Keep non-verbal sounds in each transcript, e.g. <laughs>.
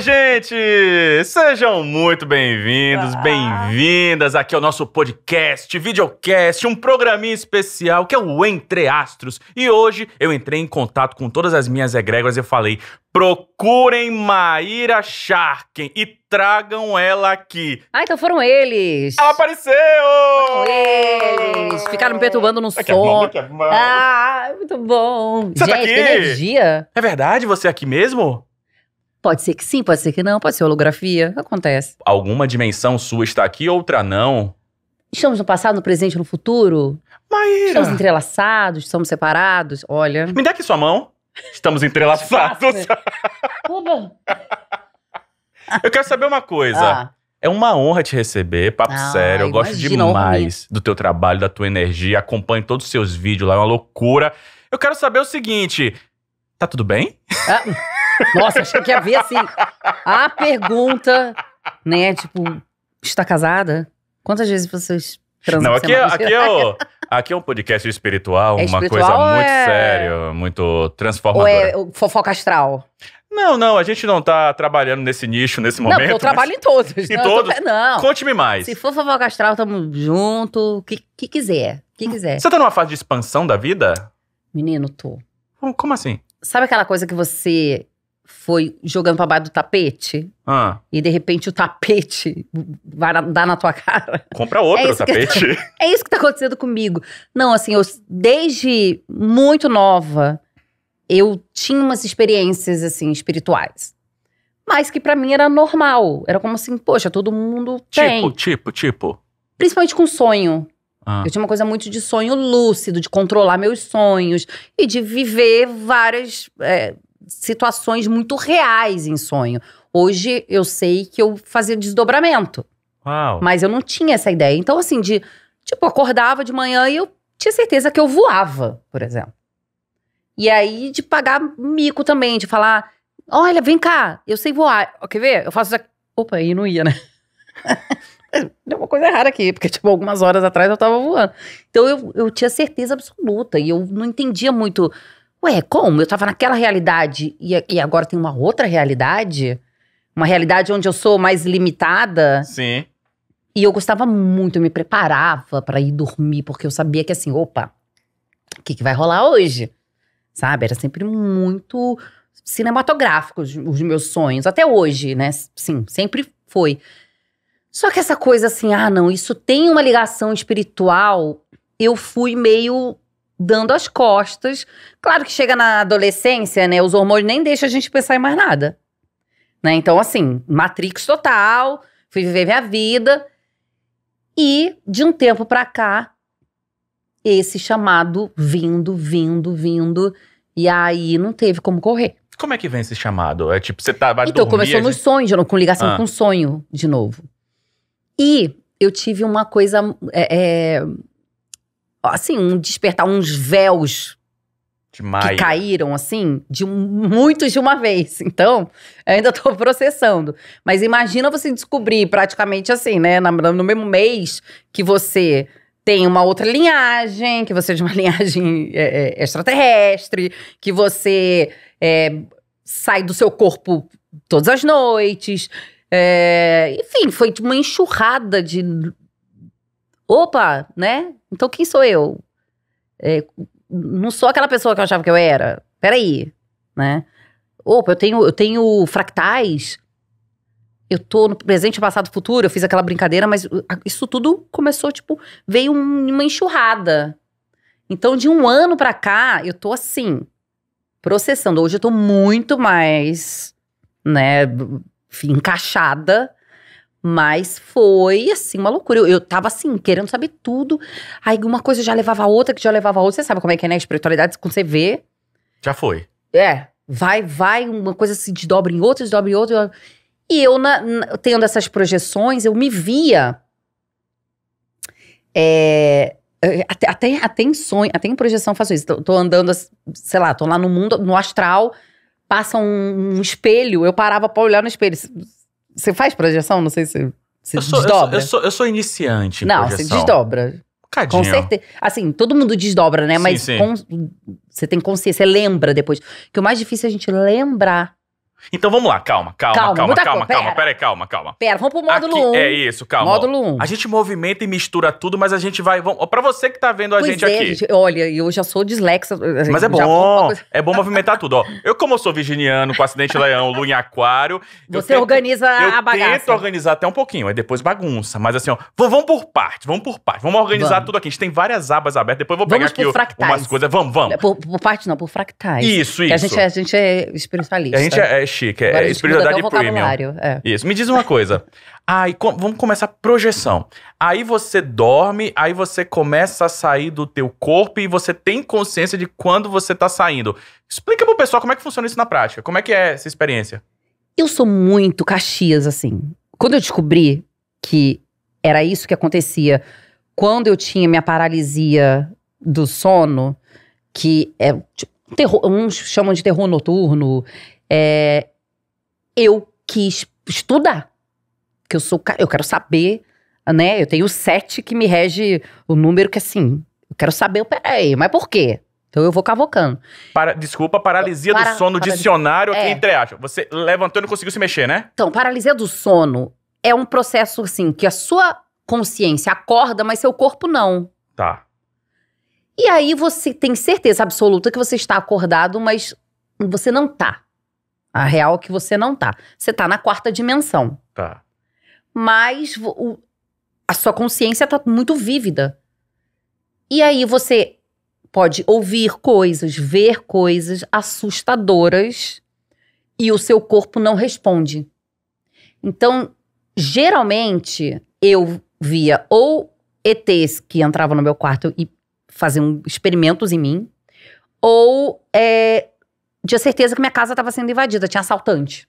Oi, gente! Sejam muito bem-vindos, ah. bem-vindas aqui ao nosso podcast, videocast, um programinha especial que é o Entre Astros. E hoje eu entrei em contato com todas as minhas egrégoras e falei: procurem Maíra Sharken e tragam ela aqui. Ah, então foram eles. Ela apareceu! eles. Ficaram me perturbando no daqui é é som. É, é bom, é ah, muito bom. Você tá gente, tá aqui? energia. É verdade? Você é aqui mesmo? Pode ser que sim, pode ser que não, pode ser holografia, acontece. Alguma dimensão sua está aqui, outra não. Estamos no passado, no presente, no futuro? Maíra. Estamos entrelaçados, estamos separados, olha. Me dá aqui sua mão. Estamos entrelaçados. Cuba. Né? <laughs> Eu quero saber uma coisa. Ah. É uma honra te receber, papo ah, sério. Eu gosto demais do teu trabalho, da tua energia. Acompanho todos os seus vídeos lá, é uma loucura. Eu quero saber o seguinte: tá tudo bem? Ah. Nossa, achei que ia ver assim. A pergunta, né? Tipo, está casada? Quantas vezes vocês transam? Não, aqui, é, aqui, é o, <laughs> aqui é um podcast espiritual, é uma coisa muito é... séria, muito transformadora. Ou é fofoca astral? Não, não, a gente não tá trabalhando nesse nicho nesse momento. Não, eu trabalho mas... em todos. Em não, né? todos? Não. Conte-me mais. Se for fofoca astral, tamo junto. O que, que quiser, que quiser. Você tá numa fase de expansão da vida? Menino, tô. Como assim? Sabe aquela coisa que você foi jogando pra baixo do tapete. Ah. E de repente o tapete vai dar na tua cara. Compra é outro é tapete. <laughs> é isso que tá acontecendo comigo. Não, assim, eu desde muito nova, eu tinha umas experiências, assim, espirituais. Mas que para mim era normal. Era como assim, poxa, todo mundo tipo, tem. Tipo, tipo, tipo. Principalmente com sonho. Ah. Eu tinha uma coisa muito de sonho lúcido, de controlar meus sonhos e de viver várias é, situações muito reais em sonho. Hoje eu sei que eu fazia desdobramento. Uau. Mas eu não tinha essa ideia. Então, assim, de tipo, acordava de manhã e eu tinha certeza que eu voava, por exemplo. E aí de pagar mico também, de falar: olha, vem cá, eu sei voar. Quer ver? Eu faço Opa, aí não ia, né? <laughs> Deu uma coisa errada aqui, porque, tipo, algumas horas atrás eu tava voando. Então eu, eu tinha certeza absoluta e eu não entendia muito ué, como? Eu tava naquela realidade e, e agora tem uma outra realidade? Uma realidade onde eu sou mais limitada? Sim. E eu gostava muito, eu me preparava para ir dormir, porque eu sabia que assim, opa, o que, que vai rolar hoje? Sabe? Era sempre muito cinematográfico os, os meus sonhos, até hoje, né? Sim, sempre foi. Só que essa coisa assim, ah, não, isso tem uma ligação espiritual, eu fui meio dando as costas. Claro que chega na adolescência, né? Os hormônios nem deixam a gente pensar em mais nada. Né? Então, assim, Matrix total, fui viver minha vida. E de um tempo para cá, esse chamado vindo, vindo, vindo. E aí não teve como correr. Como é que vem esse chamado? É tipo, você tá, Então, dormir, começou gente... nos sonhos, com ligação ah. com sonho, de novo. E eu tive uma coisa. É, é, assim, um despertar, uns véus Demais. que caíram, assim, de muitos de uma vez. <laughs> Então, ainda estou processando. Mas imagina você descobrir praticamente assim, né, no mesmo mês que você tem uma outra linhagem, que você é de uma <laughs> linhagem é, é, extraterrestre, que você é, sai do seu corpo todas as noites. É, enfim, foi uma enxurrada de opa, né? Então quem sou eu? É, não sou aquela pessoa que eu achava que eu era. Peraí, né? Opa, eu tenho, eu tenho fractais. Eu tô no presente, passado, futuro. Eu fiz aquela brincadeira, mas uh, isso tudo começou, tipo, veio um, uma enxurrada. Então, de um ano para cá, eu tô assim, processando. Hoje eu tô muito mais, né, encaixada mas foi, assim, uma loucura. Eu, eu tava, assim, querendo saber tudo. Aí uma coisa já levava a outra, que já levava a outra. Você sabe como é que é, né? espiritualidade, quando você vê... Já foi. É. Vai, vai, uma coisa se desdobra em outra, desdobra em outra. E eu, na, na, tendo essas projeções, eu me via... É, até, até, até em sonho, até em projeção faço isso. Tô, tô, andando, sei lá, tô lá no mundo, no astral, passa um, um espelho, eu parava pra olhar no espelho. Você faz projeção? Não sei se você desdobra. Eu sou, eu, sou, eu sou iniciante. Não, projeção. você desdobra. Cadinho. Com certeza. Assim, todo mundo desdobra, né? Mas sim, sim. Com, você tem consciência, você lembra depois. Que é o mais difícil é a gente lembrar então vamos lá, calma, calma, calma, calma, calma, calma, pera. aí, calma, calma. Pera, vamos pro módulo 1. É um. É isso, calma. Módulo 1. Um. A gente movimenta e mistura tudo, mas a gente vai. Vamos, pra você que tá vendo a pois gente é, aqui. Gente, olha, eu já sou dislexa. Eh, eh, mas é bom. É bom movimentar tudo, ó. Eu, como eu sou virginiano, com acidente leão, lua em aquário. Você tento, organiza a bagunça? Eu tento organizar até um pouquinho, aí depois bagunça. Mas assim, ó, vamos por parte, vamos por parte. Vamos organizar vamos. tudo aqui. A gente tem várias abas abertas, depois eu vou pegar vamos aqui por fractais. umas coisas. Vamos, vamos. Por, por parte não, por fractais. Isso, isso. A gente, é, a gente é espiritualista. A gente é, é chique, é, é espiritualidade premium. É. Isso. Me diz uma coisa. Aí, com, vamos começar a projeção. Aí você dorme, aí você começa a sair do teu corpo e você tem consciência de quando você tá saindo. Explica pro pessoal como é que funciona isso na prática. Como é que é essa experiência? Eu sou muito caxias, assim. Quando eu descobri que era isso que acontecia quando eu tinha minha paralisia do sono, que é tipo, um, terror, uns chamam de terror noturno, é, eu quis estudar, que eu sou, eu quero saber, né? Eu tenho sete que me rege o número que assim, eu quero saber, peraí, é, mas por quê? Então eu vou cavocando. Para, desculpa, paralisia Para, do sono, dicionário aqui é. entre aspas. Você levantou e não conseguiu se mexer, né? Então, paralisia do sono é um processo assim que a sua consciência acorda, mas seu corpo não. Tá. E aí você tem certeza absoluta que você está acordado, mas você não tá. A real é que você não tá. Você tá na quarta dimensão. Tá. Mas o, a sua consciência tá muito vívida. E aí você pode ouvir coisas, ver coisas assustadoras e o seu corpo não responde. Então, geralmente, eu via ou ETs que entravam no meu quarto e faziam experimentos em mim, ou é, tinha certeza que minha casa estava sendo invadida, tinha assaltante.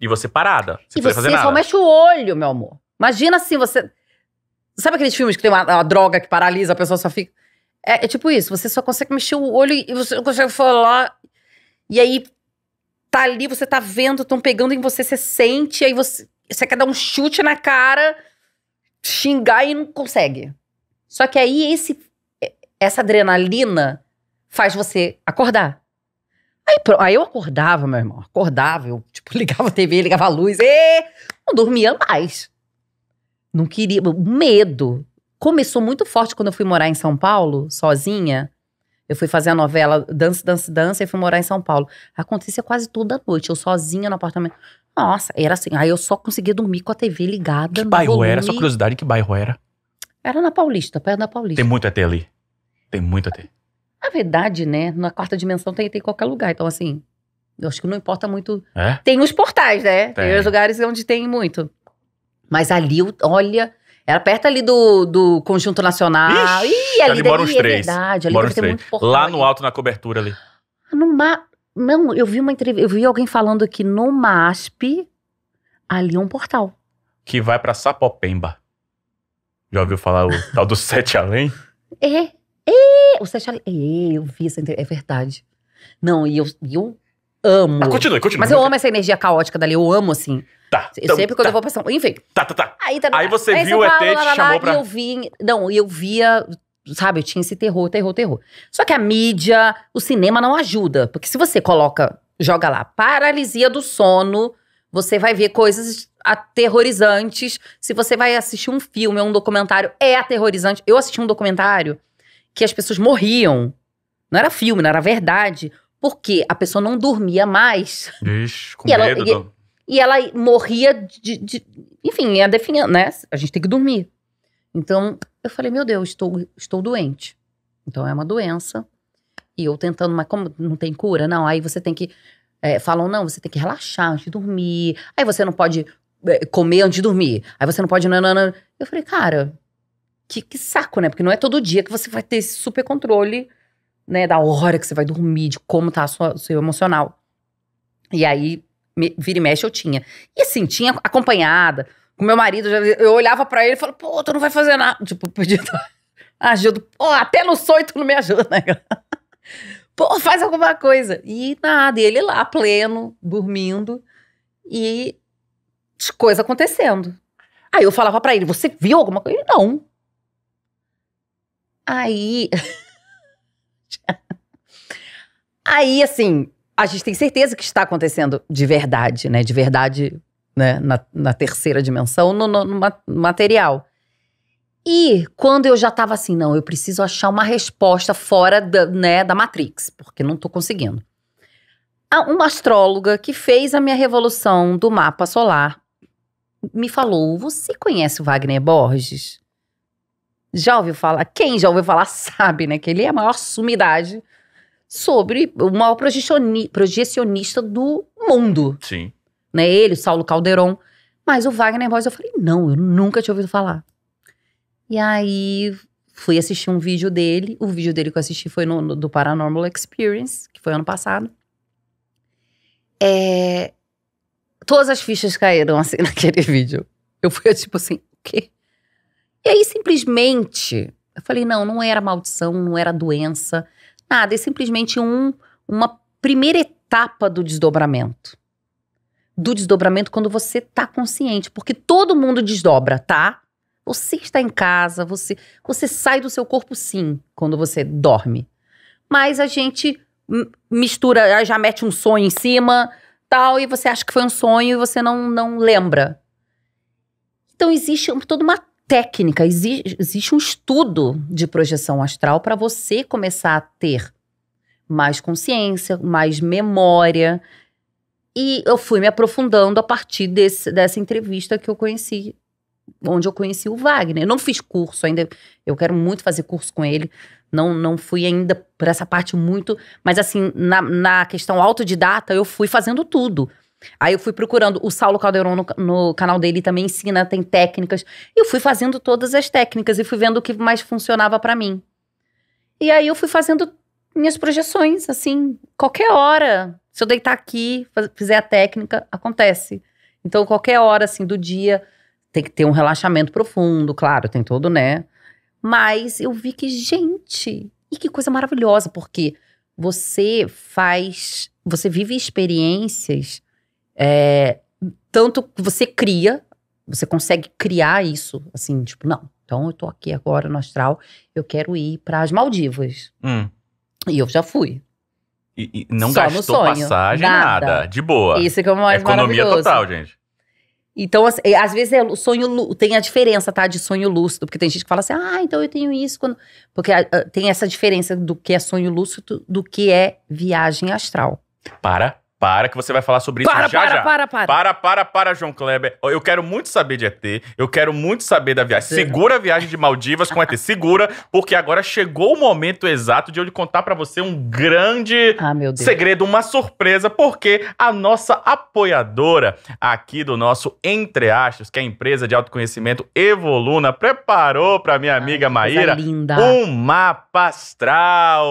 E você parada. Você e você fazer nada. só mexe o olho, meu amor. Imagina assim, você. Sabe aqueles filmes que tem uma, uma droga que paralisa, a pessoa só fica. É, é, tipo isso, você só consegue mexer o olho e você não consegue falar. E aí tá ali, você tá vendo, estão pegando em você, você sente, aí você, você quer dar um chute na cara, xingar e não consegue. Só que aí esse, é, essa adrenalina faz você acordar. Aí, aí eu acordava, meu irmão, acordava, eu tipo, <laughs> ligava a TV, ligava a luz, e não dormia mais. Não queria, medo. Começou muito forte quando eu fui morar em São Paulo, sozinha. Eu fui fazer a novela Dance, Dance, Dança e fui morar em São Paulo. Acontecia quase toda noite, eu sozinha no apartamento. Nossa, era assim. Aí eu só conseguia dormir com a TV ligada. Que bairro volume. era? Só curiosidade, que bairro era? Era na Paulista, perto da Paulista. Tem muito ET ali. Tem muito ET. Na verdade, né, na quarta dimensão tem, tem qualquer lugar. Então, assim, eu acho que não importa muito. É? Tem os portais, né? Tem. tem os lugares onde tem muito. Mas ali, olha, era perto ali do, do Conjunto Nacional. Ixi, Ih, ali, ali moram os é três. É verdade, ali moram os três. Muito portal, Lá no alto, na cobertura ali. Ah, no Ma... Não, eu vi uma entrevista, eu vi alguém falando que no MASP, ali é um portal. Que vai para Sapopemba. Já ouviu falar o tal do <laughs> Sete Além? É, Ê, o Sete Aleijado. Eu vi essa. É verdade. Não, e eu, eu amo. Mas ah, continua, continua. Mas eu amo essa energia caótica dali. Eu amo, assim. Tá. Então, eu então, sempre quando tá. eu vou pra São Enfim. Tá, tá, tá. Aí, tá, aí você aí viu o ET e te chamou pra... E eu vi... Não, eu via... Sabe, eu tinha esse terror, terror, terror. Só que a mídia, o cinema não ajuda. Porque se você coloca, joga lá, paralisia do sono, você vai ver coisas aterrorizantes. Se você vai assistir um filme ou um documentário, é aterrorizante. Eu assisti um documentário que as pessoas morriam. Não era filme, não era verdade. Porque a pessoa não dormia mais. Ixi, com e medo. Ela, e, e, ela morria de, de. Enfim, ia é definhando, né? A gente tem que dormir. Então, eu falei, meu Deus, estou, estou doente. Então, é uma doença. E eu tentando, mas como não tem cura? Não, aí você tem que. É, falam, não, você tem que relaxar antes de dormir. Aí você não pode é, comer antes de dormir. Aí você não pode. não Eu falei, cara, que, que saco, né? Porque não é todo dia que você vai ter esse super controle, né? Da hora que você vai dormir, de como tá o seu emocional. E aí, me, vira e mexe, eu tinha. E assim, tinha acompanhada. Com meu marido, eu olhava para ele e falava, pô, tu não vai fazer nada. Tipo, podia <laughs> ajuda. Pô, até no sonho tu não me ajuda, né? <laughs> Pô, faz alguma coisa. E nada, e ele lá, pleno, dormindo. E coisa acontecendo. Aí eu falava para ele, você viu alguma coisa? Ele, não. Aí. <laughs> Aí, assim, a gente tem certeza que está acontecendo de verdade, né? De verdade, né? Na, na terceira dimensão, no, no, no material. E quando eu já estava assim, não, eu preciso achar uma resposta fora da, né, da Matrix, porque não estou conseguindo. Uma astróloga que fez a minha revolução do mapa solar me falou: Você conhece o Wagner Borges? Já ouviu falar? Quem já ouviu falar sabe, né? Que ele é a maior sumidade sobre o maior projecionista do mundo. Sim. Né? Ele, o Saulo Calderon. Mas o Wagner Voz, eu falei, não, eu nunca tinha ouvido falar. E aí fui assistir um vídeo dele. O vídeo dele que eu assisti foi no, no do Paranormal Experience, que foi ano passado. É, todas as fichas caíram assim <laughs> naquele vídeo. Eu fui tipo assim, o quê? E aí, simplesmente, eu falei: não, não era maldição, não era doença, nada. É simplesmente um, uma primeira etapa do desdobramento. Do desdobramento quando você tá consciente, porque todo mundo desdobra, tá? Você está em casa, você, você sai do seu corpo sim quando você dorme. Mas a gente mistura, já mete um sonho em cima, tal, e você acha que foi um sonho e você não, não lembra. Então existe toda uma técnica, existe, existe um estudo de projeção astral para você começar a ter mais consciência, mais memória. E eu fui me aprofundando a partir desse, dessa entrevista que eu conheci, onde eu conheci o Wagner. Eu não fiz curso ainda, eu quero muito fazer curso com ele. Não, não fui ainda para essa parte muito, mas assim, na, na questão autodidata, eu fui fazendo tudo. Aí eu fui procurando. O Saulo Caldeirão, no, no, canal dele também ensina, tem técnicas. Eu fui fazendo todas as técnicas e fui vendo o que mais funcionava para mim. E aí eu fui fazendo minhas projeções, assim, qualquer hora. Se eu deitar aqui, fizer a técnica, acontece. Então, qualquer hora, assim, do dia, tem que ter um relaxamento profundo, claro, tem todo, né? Mas eu vi que, gente, e que coisa maravilhosa, porque você faz, você vive experiências é, tanto você cria, você consegue criar isso, assim, tipo, não. Então eu tô aqui agora no astral, eu quero ir para as Maldivas. Hum. E eu já fui. E, e não Só gastou passagem, nada. nada. De boa. Isso que é o mais Economia total, gente. Então, assim, às vezes é o sonho tem a diferença, tá? De sonho lúcido, porque tem gente que fala assim, ah, então eu tenho isso quando. Porque ah, ah, tem essa diferença do que é sonho lúcido do que é viagem astral. Para para que você vai falar sobre isso para, já para, já. Para, para, para. Para, para, João Kleber. Eu quero muito saber de ET. Eu quero muito saber da viagem. Segura a viagem de Maldivas com ET. <laughs> Segura, porque agora chegou o momento exato de eu lhe contar para você um grande ah, segredo, uma surpresa, porque a nossa apoiadora aqui do nosso Entre Achas, que é a empresa de autoconhecimento Evoluna, preparou para minha amiga Ai, Maíra linda. um mapa astral.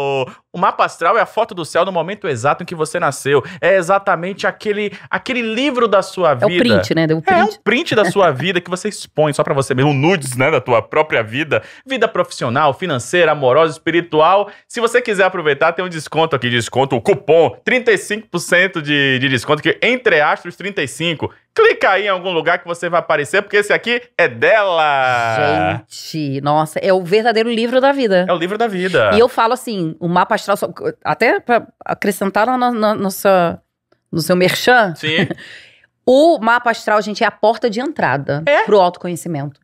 O mapa astral é a foto do céu no momento exato em que você nasceu. É exatamente aquele, aquele livro da sua vida. É o print, né? É, é print. É, o um print da sua vida que você expõe só para você mesmo, nudes, né, da tua própria vida, vida profissional, financeira, amorosa, espiritual. Se você quiser aproveitar, tem um desconto aqui, desconto, o cupom 35% de, de desconto, que entre astros 35. Clica aí em algum lugar que você vai aparecer, porque esse aqui é dela! Gente, nossa, é o verdadeiro livro da vida. É o livro da vida. E eu falo assim, o mapa astral, até pra acrescentar na, na nossa no seu merchan. Sim. <laughs> o mapa astral, gente, é a porta de entrada é? pro autoconhecimento.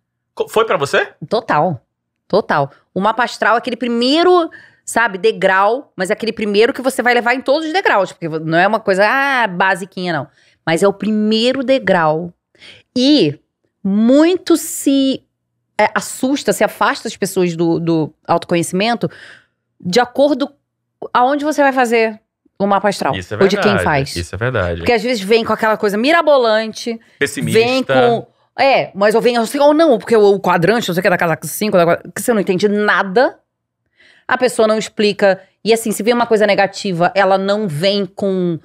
Foi para você? Total. Total. O mapa astral é aquele primeiro, sabe, degrau, mas é aquele primeiro que você vai levar em todos os degraus, porque não é uma coisa, ah, basiquinha, não. Mas é o primeiro degrau. E muito se é, assusta, se afasta as pessoas do, do autoconhecimento de acordo aonde você vai fazer o mapa astral. Isso é verdade. Ou de quem faz. Isso é verdade. Porque às vezes vem com aquela coisa mirabolante. Pessimista. Vem com. É, mas ou vem assim, ou não, porque o, quadrante, não sei o que, da casa 5, que você não entende nada. A pessoa não explica. E assim, se vem uma coisa negativa, ela não vem com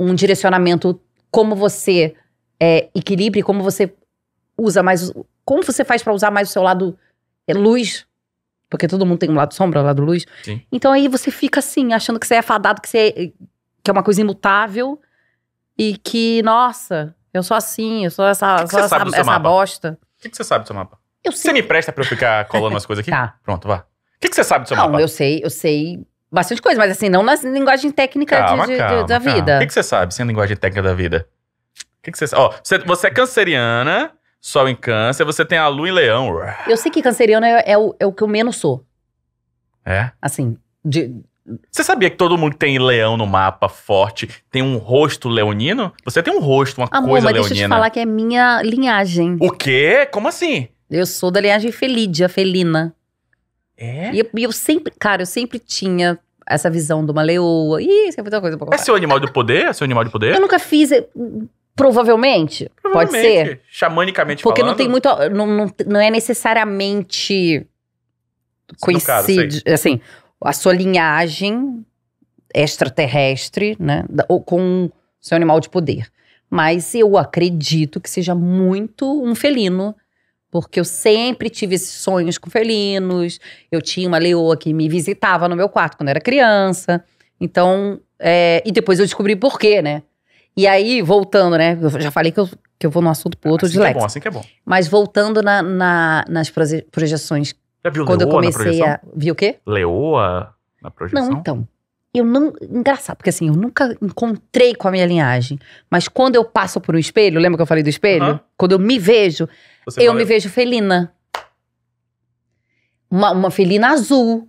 um direcionamento como você é, equilibre, como você usa mais. Como você faz para usar mais o seu lado é, luz porque todo mundo tem um lado sombra, um lado luz. Sim. Então aí você fica assim, achando que você é fadado, que você é, que é uma coisa imutável e que, nossa, eu sou assim, eu sou essa, que que essa, essa bosta. O que, que, você sabe do seu mapa? Eu sei. Você me presta pra eu ficar <laughs> colando umas coisas aqui? Tá. Pronto, vá. O que, que você sabe do seu não, mapa? Não, eu sei, eu sei bastante coisa, mas assim, não na linguagem técnica calma, de, de, calma, da vida. O que, que você sabe sem linguagem técnica da vida? O que, que você sabe? Ó, você, você é canceriana, Sol em câncer, você tem a lua em leão. Eu sei que canceriano é, é, o, é o que eu menos sou. É? Assim, de... Você sabia que todo mundo tem leão no mapa forte tem um rosto leonino? Você tem um rosto, uma Amor, coisa mas leonina. deixa eu te falar que é minha linhagem. O quê? Como assim? Eu sou da linhagem felídia, felina. É? E eu, eu sempre, cara, eu sempre tinha essa visão de uma leoa. Ih, sempre é muita coisa pra contar. É seu animal de poder? É seu animal de poder? Eu nunca fiz. Provavelmente, Provavelmente. Pode ser. Xamanicamente Porque falando. não tem muito. Não, não, não é necessariamente coincide. Caso, assim, a sua linhagem extraterrestre, né? Ou com seu animal de poder. Mas eu acredito que seja muito um felino. Porque eu sempre tive esses sonhos com felinos. Eu tinha uma leoa que me visitava no meu quarto quando era criança. Então. É, e depois eu descobri por quê, né? E aí, voltando, né? Eu já falei que eu, que eu vou no assunto pro ah, outro assim que é bom, assim que é bom. Mas voltando na, na nas projeções. Já viu quando Leoa eu comecei a. Viu o quê? Leoa na projeção? Não, então. Eu não. Engraçado, porque assim, eu nunca encontrei com a minha linhagem. Mas quando eu passo por um espelho, lembra que eu falei do espelho? Quando eu me vejo, Você eu me vejo felina. Uma, uma felina azul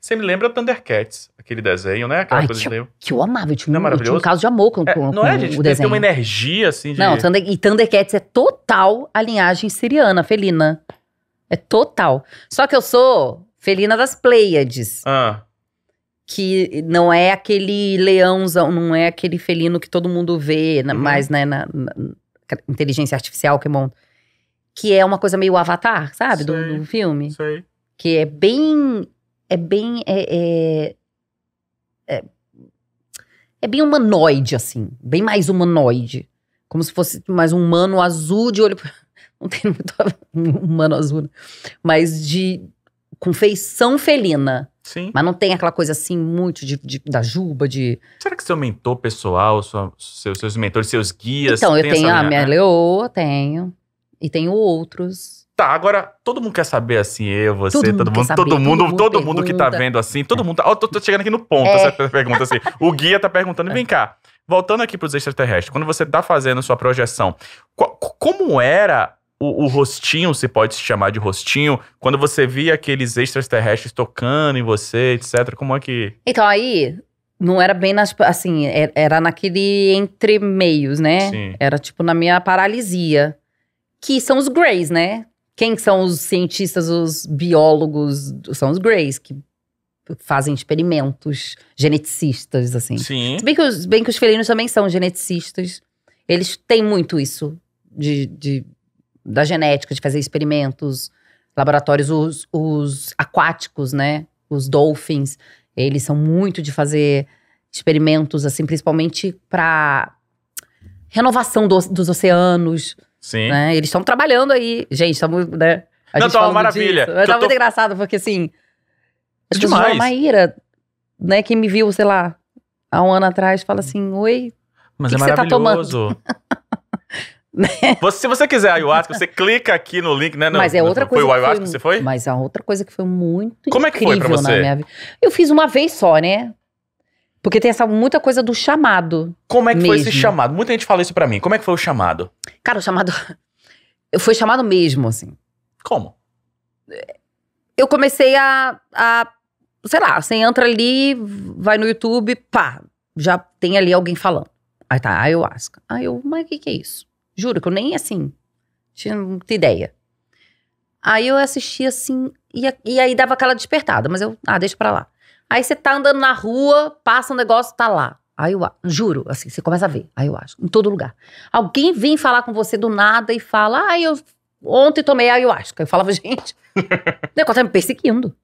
você me lembra Thundercats, aquele desenho, né? Aquela Ai, coisa que, eu, que eu amava. Eu tinha, não é um, é eu tinha um caso de amor com, é, com, não é, gente, o desenho. Tem uma energia, assim, de... Não, Thunder, e Thundercats é total a linhagem siriana, felina. É total. Só que eu sou felina das Pleiades. Ah. Que não é aquele leãozão, não é aquele felino que todo mundo vê, uhum. mais, né, na, na, inteligência artificial que é monta. Que é uma coisa meio avatar, sabe? Sei, do, do filme. Sei. Que é bem é bem. É, é, é, é, bem humanoide, assim. Bem mais humanoide. Como se fosse mais um humano azul de olho. <laughs> Não tem muito humano azul, né? mas de. com feição felina. Sim. Mas não tem aquela coisa assim muito de, de da juba, de. Será que seu mentor pessoal, sua, seus, seus mentores, seus guias? Então, eu tenho a minha leoa, tenho. E tenho outros Tá, agora todo mundo quer saber assim, eu, você, todo, todo mundo, mundo saber, todo mundo, todo, todo mundo, que tá vendo assim, todo mundo. Tá, ó, tá, oh, tô, tô, chegando aqui no ponto, é. essa pergunta assim. o guia tá perguntando, é. vem cá. Voltando aqui pros extraterrestres, quando você tá fazendo sua projeção, qual, como era o, o, rostinho, se pode se chamar de rostinho, quando você via aqueles extraterrestres tocando em você, etc. Como é que. Então, aí. Não era bem nas. Assim, é, era naquele entre meios, né? Sim. Era tipo na minha paralisia. Que são os greys, né? Quem são os cientistas, os biólogos? São os Greys, que fazem experimentos geneticistas, assim. Sim. Se bem que os, bem que os felinos também são geneticistas. Eles têm muito isso de, de da genética, de fazer experimentos, laboratórios. Os, os aquáticos, né? Os dolphins, eles são muito de fazer experimentos, assim, principalmente para renovação do, dos oceanos. Sim. Né? Eles estão trabalhando aí. Gente, estamos. Né? A Não, tá uma maravilha. Disso. Mas tá tô... muito engraçado, porque assim. As é Demais. pessoas, a Maíra, né, quem me viu, sei lá, há um ano atrás, fala assim: Oi. Mas que é que maravilhoso. Você tá você, <laughs> se você quiser ayahuasca, você clica aqui no link, né? No, mas é outra no, coisa. Foi o ayahuasca que, foi, que você foi? Mas a outra coisa que foi muito Como incrível é que foi pra você? na minha vida. Eu fiz uma vez só, né? Porque tem essa muita coisa do chamado. Como é que mesmo. foi esse chamado? Muita gente fala isso para mim. Como é que foi o chamado? Cara, o chamado. <laughs> Foi chamado mesmo, assim. Como? Eu comecei a. a sei lá, você entra ali, vai no YouTube, pá, já tem ali alguém falando. Aí tá, aí eu acho Aí eu, mas o que, que é isso? Juro que eu nem assim. Tinha muita ideia. Aí eu assisti assim, e, e aí dava aquela despertada, mas eu, ah, deixa pra lá. Aí você tá andando na rua, passa um negócio, tá lá. Aí eu juro, assim, você começa a ver, aí eu acho, em todo lugar. Alguém vem falar com você do nada e fala, ah, eu ontem tomei ayahuasca. Eu falava, <laughs> gente, o negócio tá me perseguindo.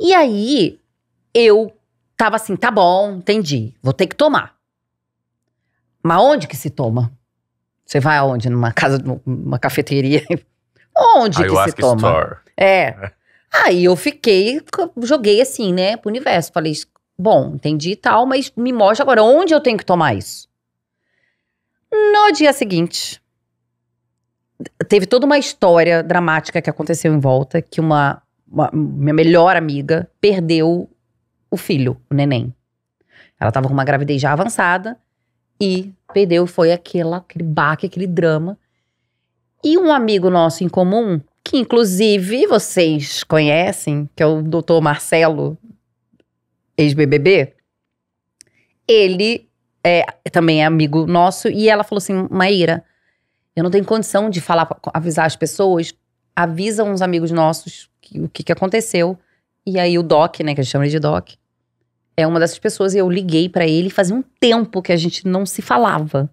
E aí, eu tava assim, tá bom, entendi, vou ter que tomar. Mas onde que se toma? Você vai aonde? Numa casa, numa cafeteria? <laughs> onde ayahuasca que se toma? Store. É. é. Aí eu fiquei, joguei assim, né, pro universo. Falei, bom, entendi e tal, mas me mostra agora onde eu tenho que tomar isso. No dia seguinte, teve toda uma história dramática que aconteceu em volta, que uma, uma minha melhor amiga perdeu o filho, o neném. Ela estava com uma gravidez já avançada e perdeu, foi aquela, aquele baque, aquele drama. E um amigo nosso em comum que inclusive vocês conhecem, que é o doutor Marcelo, ex-BBB. Ele é, também é amigo nosso e ela falou assim, Maíra, eu não tenho condição de falar, avisar as pessoas, avisa uns amigos nossos que, o que, que aconteceu. E aí o Doc, né, que a gente chama de Doc, é uma dessas pessoas e eu liguei para ele fazia um tempo que a gente não se falava.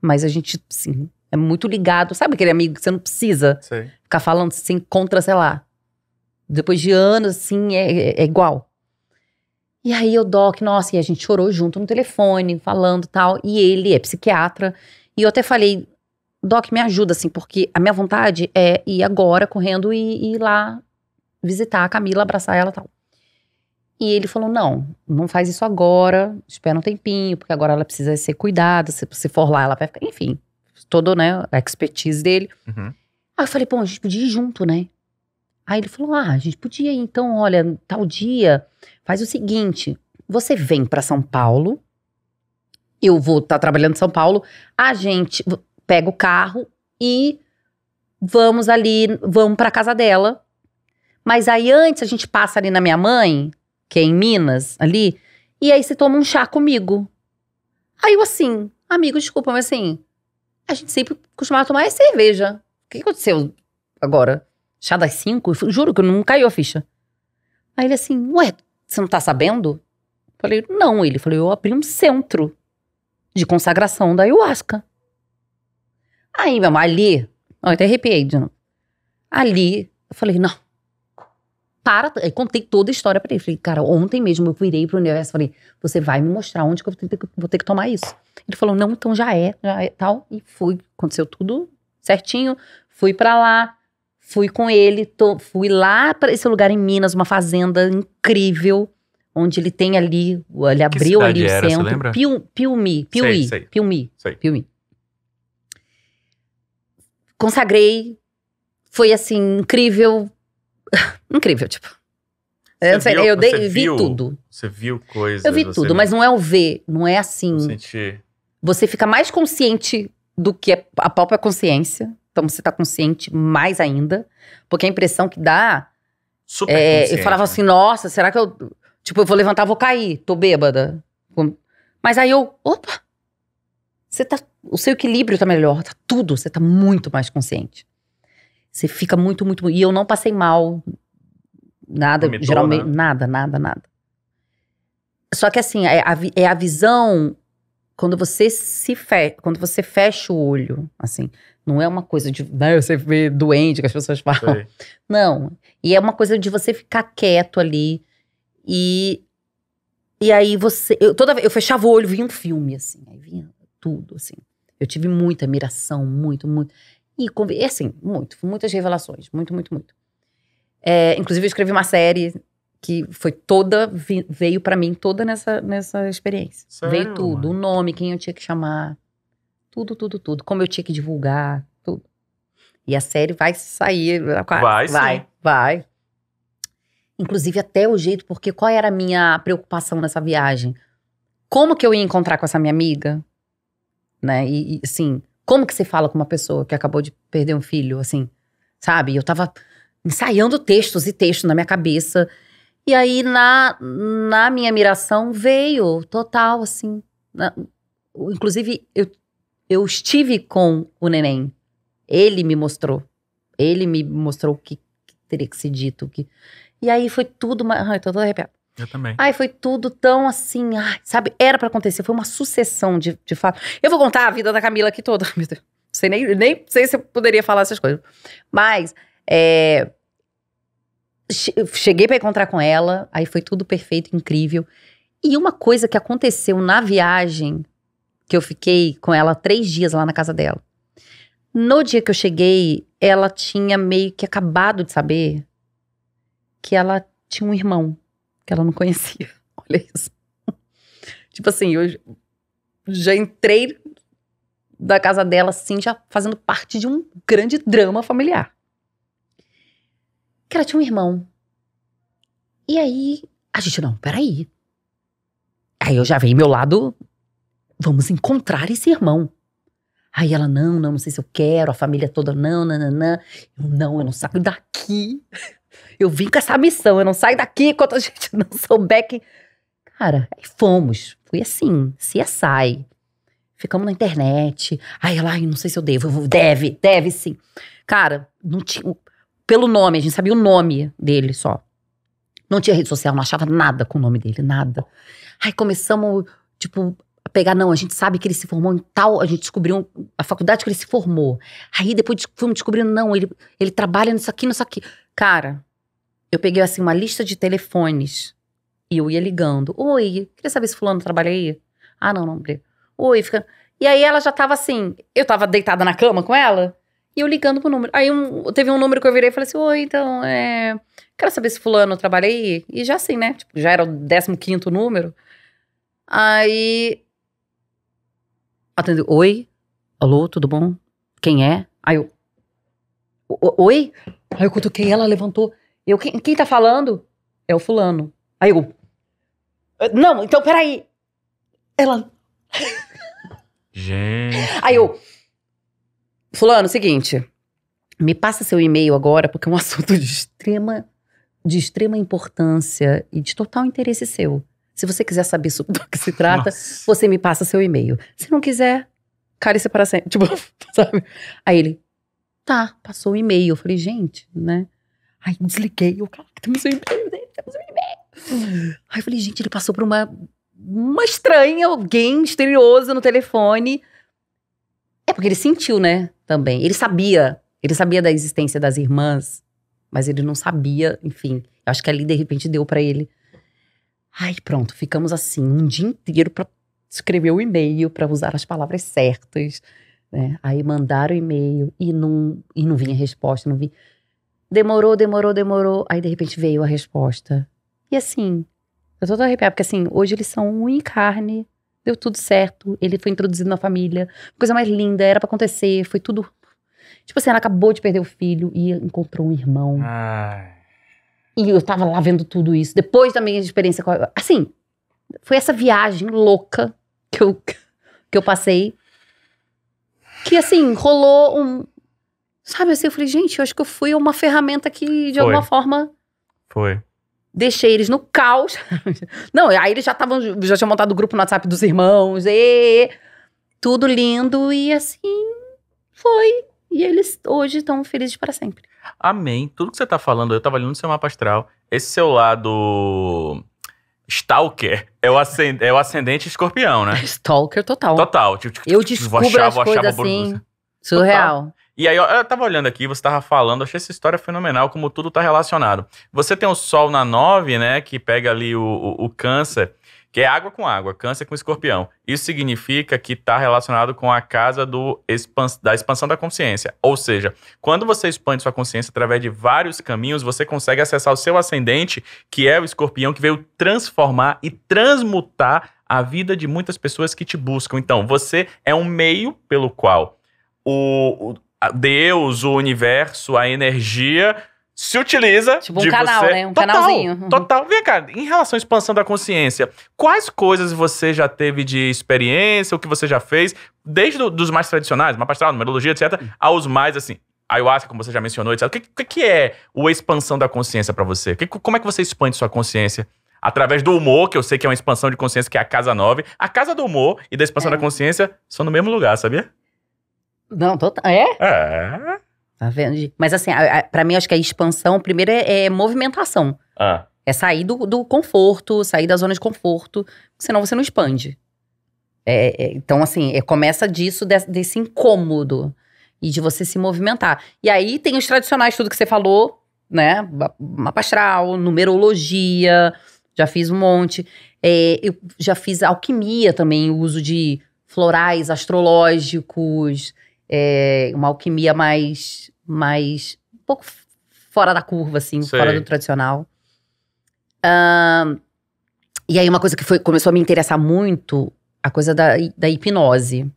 Mas a gente, sim, é muito ligado. Sabe aquele amigo que você não precisa? Sim ficar falando, se assim encontra, sei lá. Depois de anos, assim, é, é, é igual. E aí eu, Doc, nossa, e a gente chorou junto no telefone, falando tal. E ele é psiquiatra. E eu até falei, Doc, me ajuda, assim, porque a minha vontade é ir agora correndo e, e ir lá visitar a Camila, abraçar ela tal. E ele falou: não, não faz isso agora, espera um tempinho, porque agora ela precisa ser cuidada. Se, se for lá, ela vai ficar. Enfim, todo né, a expertise dele. Uhum. Aí eu falei, bom, a gente podia ir junto, né? Aí ele falou, ah, a gente podia ir, então, olha, tal dia, faz o seguinte, você vem para São Paulo, eu vou estar tá trabalhando em São Paulo, a gente pega o carro e vamos ali, vamos para casa dela. Mas aí antes a gente passa ali na minha mãe, que é em Minas, ali, e aí você toma um chá comigo. Aí eu assim, amigo, desculpa, mas assim, a gente sempre costumava tomar é cerveja que aconteceu agora? Chá das cinco? Eu juro que não caiu a ficha. Aí ele assim, ué, você não tá sabendo? falei, não. Ele falou, eu abri um centro de consagração da ayahuasca. Aí, meu, ali, eu até arrepiei de novo. Ali, eu falei, não. Para, eu contei toda a história para ele. Falei, cara, ontem mesmo eu virei pro universo falei, você vai me mostrar onde que eu vou ter, que, vou ter que tomar isso. Ele falou, não, então já é, já é, tal. E fui aconteceu tudo certinho. Fui para lá, fui com ele, tô, fui lá para esse lugar em Minas, uma fazenda incrível, onde ele tem ali, ele abriu ali o era, centro. Piu, Piumi, Piumi, Piumi. Consagrei, foi assim, incrível, <laughs> incrível, tipo. Você eu, sei, viu, eu dei, vi viu, tudo. Você viu coisas. Eu vi tudo, mas não é o ver, não é assim. Sentir. Você fica mais consciente do que a própria consciência. Então você está consciente mais ainda, porque a impressão que dá. Super é, eu falava né? assim, nossa, será que eu. Tipo, eu vou levantar, vou cair, tô bêbada. Mas aí eu. Opa! Você tá, o seu equilíbrio tá melhor, tá tudo, você tá muito mais consciente. Você fica muito, muito. E eu não passei mal. Nada, geralmente. Né? Nada, nada, nada. Só que assim, é a, é a visão quando você se fecha, quando você fecha o olho, assim, não é uma coisa de né, você ver doente que as pessoas falam. Sei. <laughs> Não. E é uma coisa de você ficar quieto ali e e aí você, eu toda eu fechava o olho, vinha um filme assim, aí vinha tudo assim. Eu tive muita admiração, muito, muito e assim, muito, muitas revelações, muito, muito, muito. É, inclusive eu escrevi uma série que foi toda veio para mim toda nessa nessa experiência. Sério, veio tudo, o nome, quem eu tinha que chamar, tudo, tudo, tudo, como eu tinha que divulgar, tudo. E a série vai sair, vai, vai, sim. vai. Inclusive até o jeito, porque qual era a minha preocupação nessa viagem? Como que eu ia encontrar com essa minha amiga, né? E, e assim, como que você fala com uma pessoa que acabou de perder um filho, assim, sabe? Eu tava ensaiando textos e textos na minha cabeça. E aí, na, na minha miração, veio total, assim. Na, inclusive, eu, eu estive com o neném. Ele me mostrou. Ele me mostrou o que, que teria que ser dito. Que... E aí foi tudo. Uma... Ai, tô toda arrepiada. Eu também. Ai, foi tudo tão assim, ai, sabe? Era para acontecer, foi uma sucessão de, de fato. Eu vou contar a vida da Camila aqui toda, <laughs> meu Deus. Sei nem, nem sei se eu poderia falar essas coisas. Mas, é, cheguei para encontrar com ela, aí foi tudo perfeito, incrível. E uma coisa que aconteceu na viagem, que eu fiquei com ela três dias lá na casa dela. No dia que eu cheguei, ela tinha meio que acabado de saber que ela tinha um irmão que ela não conhecia. <laughs> Olha isso. tipo assim, eu já entrei da casa dela, assim, já fazendo parte de um grande drama familiar que ela tinha um irmão. E aí, a gente, não, peraí. Aí eu já vi meu lado, vamos encontrar esse irmão. Aí ela, não, não, não sei se eu quero, a família toda, não, nananã. não. não, eu não saio daqui. Eu vim com essa missão, eu não saio daqui enquanto a gente <laughs> não souber que... Cara, aí fomos. Fui assim, se sai. Ficamos na internet. Aí ela, ai, não sei se eu devo. Eu vou, deve, deve sim. Cara, não tinha pelo nome, a gente sabia o nome dele só. Não tinha rede social, não achava nada com o nome dele, nada. Aí começamos, tipo, a pegar, não, a gente sabe que ele se formou em tal, a gente descobriu a faculdade que ele se formou. Aí depois fomos descobrindo, não, ele, ele trabalha nisso aqui, nisso aqui. Cara, eu peguei assim uma lista de telefones e eu ia ligando. Oi, queria saber se fulano trabalha aí? Ah, não, não, Oi, fica... E aí ela já tava assim, eu tava deitada na cama com ela, eu ligando pro número. Aí um, teve um número que eu virei e falei assim: Oi, então, é, quero saber se Fulano trabalha aí. E já assim, né? Tipo, já era o 15 número. Aí. Atendeu: Oi, alô, tudo bom? Quem é? Aí eu. Oi? Aí eu cutuquei ela, levantou. Eu, quem, quem tá falando? É o Fulano. Aí eu. Não, então peraí. Ela. Gente. Aí eu. Fulano, seguinte, me passa seu e-mail agora, porque é um <laughs> assunto de extrema, de extrema importância e de total interesse seu. Se você quiser saber sobre do que se trata, Nossa. você me passa seu e-mail. Se não quiser, cara, para sempre. <laughs> Tipo, sabe? Aí ele, tá, passou o e-mail. Eu falei, gente, né? Aí desliguei, eu, cara, ah, temos o um e-mail dele, temos o um e-mail. Aí eu falei, gente, ele passou por uma, uma estranha, alguém misterioso no telefone. É porque ele sentiu, né? Também. Ele sabia. Ele sabia da existência das irmãs, mas ele não sabia, enfim. Eu acho que ali, de repente, deu para ele. Ai, pronto, ficamos assim um dia inteiro para escrever o e-mail, para usar as palavras certas. Né? Aí mandaram o e-mail e não, e não vinha resposta, não vinha. Demorou, demorou, demorou. Aí de repente veio a resposta. E assim, eu tô toda arrepiada, porque assim, hoje eles são um encarne deu tudo certo. Ele foi introduzido na família. Coisa mais linda, era para acontecer, foi tudo. Tipo assim, ela acabou de perder o filho e encontrou um irmão. Ai. E eu tava lá vendo tudo isso. Depois da minha experiência com a... Assim, foi essa viagem louca que eu, que eu passei. Que assim, rolou um. Sabe assim, eu falei, gente, eu acho que eu fui uma ferramenta que de foi. alguma forma. Foi deixei eles no caos. <laughs> Não, aí eles já estavam, já tinham montado o grupo no WhatsApp dos irmãos, e tudo lindo e assim foi. E eles hoje estão felizes para sempre. Amém. Tudo que você está falando, eu estava olhando no seu mapa astral. Esse seu lado Stalker é o, ascend é o ascendente escorpião, né? <laughs> Stalker total. Total. Tipo, tipo eu tipo, descubro achava, as coisas assim, surreal. Total. E aí, eu tava olhando aqui, você tava falando, achei essa história fenomenal, como tudo tá relacionado. Você tem o Sol na 9, né, que pega ali o, o, o câncer, que é água com água, câncer com escorpião. Isso significa que tá relacionado com a casa do expans da expansão da consciência. Ou seja, quando você expande sua consciência através de vários caminhos, você consegue acessar o seu ascendente, que é o escorpião, que veio transformar e transmutar a vida de muitas pessoas que te buscam. Então, você é um meio pelo qual o, o Deus, o universo, a energia se utiliza tipo um de canal, você. né? Um total, canalzinho. Uhum. Total. Vem cá, em relação à expansão da consciência, quais coisas você já teve de experiência, o que você já fez, desde do, dos mais tradicionais, mapa astral, numerologia, etc, aos mais assim, ayahuasca, como você já mencionou, etc. O que, que, que é a expansão da consciência para você? Que, como é que você expande sua consciência? Através do humor, que eu sei que é uma expansão de consciência, que é a casa 9. A casa do humor e da expansão é. da consciência são no mesmo lugar, sabia? Não, total. É? É. Tá vendo? Mas assim, para pra mim, acho que a expansão, primeiro, é, é movimentação. Ah. É sair do, do, conforto, sair da zona de conforto, senão você não expande. É, é, então, assim, é, começa disso, desse, desse incômodo e de você se movimentar. E aí tem os tradicionais, tudo que você falou, né? Mapa astral, numerologia, já fiz um monte. É, eu já fiz alquimia também, o uso de florais astrológicos é, uma alquimia mais, mais um pouco fora da curva, assim, Sei. fora do tradicional. e aí uma coisa que foi, começou a me interessar muito, a coisa da, da hipnose.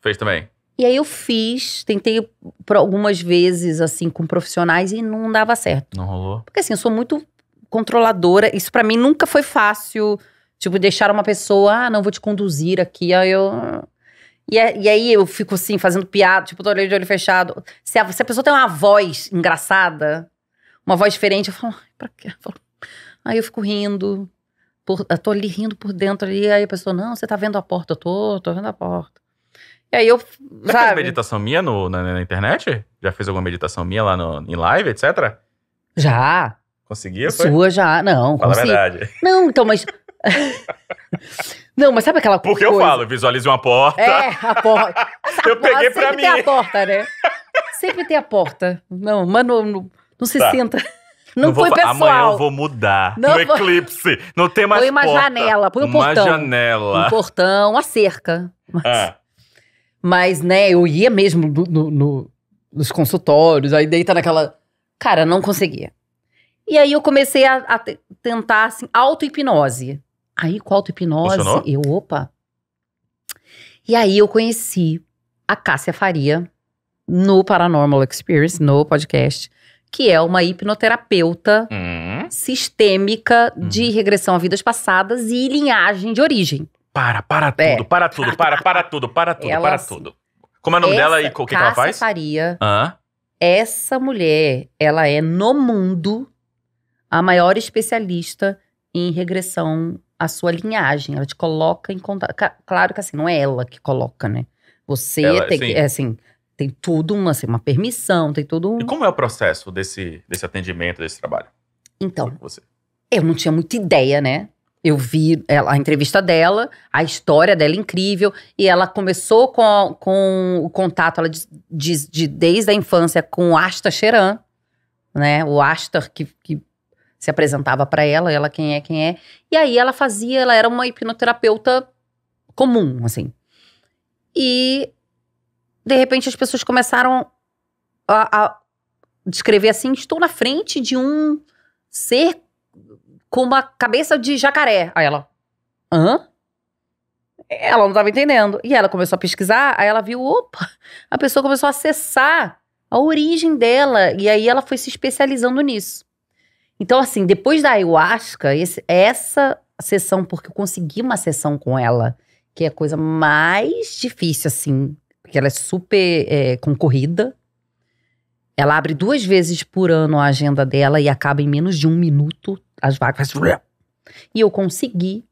Fez também? E aí eu fiz, tentei por algumas vezes, assim, com profissionais e não dava certo. Não rolou? Porque assim, eu sou muito controladora. Isso para mim nunca foi fácil. Tipo, deixar uma pessoa, ah, não, vou te conduzir aqui. Aí eu... E, é, e aí eu fico assim, fazendo piada, tipo, tô olhando de olho fechado. Se a, se a pessoa tem uma voz engraçada, uma voz diferente, eu falo, pra quê? Eu falo, aí eu fico rindo. Por, eu tô ali rindo por dentro ali. Aí a pessoa, não, você tá vendo a porta? Eu tô, tô vendo a porta. E aí eu. já é sabe? fez meditação minha no, na, na, internet? Já fez alguma meditação minha lá no, em live, etc? Já. Conseguia? Sua já, não. Fala consegui. a verdade. Não, então, mas <laughs> Não, mas sabe aquela Porque eu falo, visualize uma porta. É, a porta. <laughs> eu peguei pra mim. Sempre tem a porta, né? Sempre tem a porta. Não, mano, não, não se tá. senta. <laughs> Não, não foi vou, pessoal. Amanhã eu vou mudar. Não no vou... eclipse. Não tem mais Põe uma porta. janela, põe um uma portão. Uma janela. Um portão, uma cerca. Mas, é. mas né, eu ia mesmo no, no, no, nos consultórios, aí deita naquela... Cara, não conseguia. E aí eu comecei a, a tentar, assim, auto-hipnose. Aí com auto-hipnose, eu, opa. E aí eu conheci a Cássia Faria no Paranormal Experience, no podcast, que é uma hipnoterapeuta hum. sistêmica hum. de regressão a vidas passadas e linhagem de origem. Para, para é. tudo, é. para tudo, para, para tudo, para tudo, ela, para assim, tudo. Como é o nome dela e o que, que, ela faz? Faria. Ah. Essa mulher, ela é no mundo a maior especialista em regressão a sua linhagem, ela te coloca em contato. Claro que assim, não é ela que coloca, né? Você ela, tem que, é assim, tem tudo, uma, assim, uma permissão, tem tudo. Um... E como é o processo desse, desse atendimento, desse trabalho? Então, eu não tinha muita ideia, né? Eu vi ela, é, a entrevista dela, a história dela é incrível, e ela começou com, a, com o contato, ela diz, diz de, desde a infância, com o Asta Cheran, né? O Asta que, que se apresentava para ela, ela quem é, quem é. E aí ela fazia, ela era uma hipnoterapeuta comum, assim. E de repente as pessoas começaram a, a descrever assim: estou na frente de um ser com uma cabeça de jacaré. Aí ela, hã? Ela não estava entendendo. E ela começou a pesquisar, aí ela viu, opa, a pessoa começou a acessar a origem dela. E aí ela foi se especializando nisso. Então, assim, depois da ayahuasca, esse, essa sessão, porque eu consegui uma sessão com ela, que é a coisa mais difícil, assim, porque ela é super é, concorrida. Ela abre duas vezes por ano a agenda dela e acaba em menos de um minuto. As vagas. E eu consegui.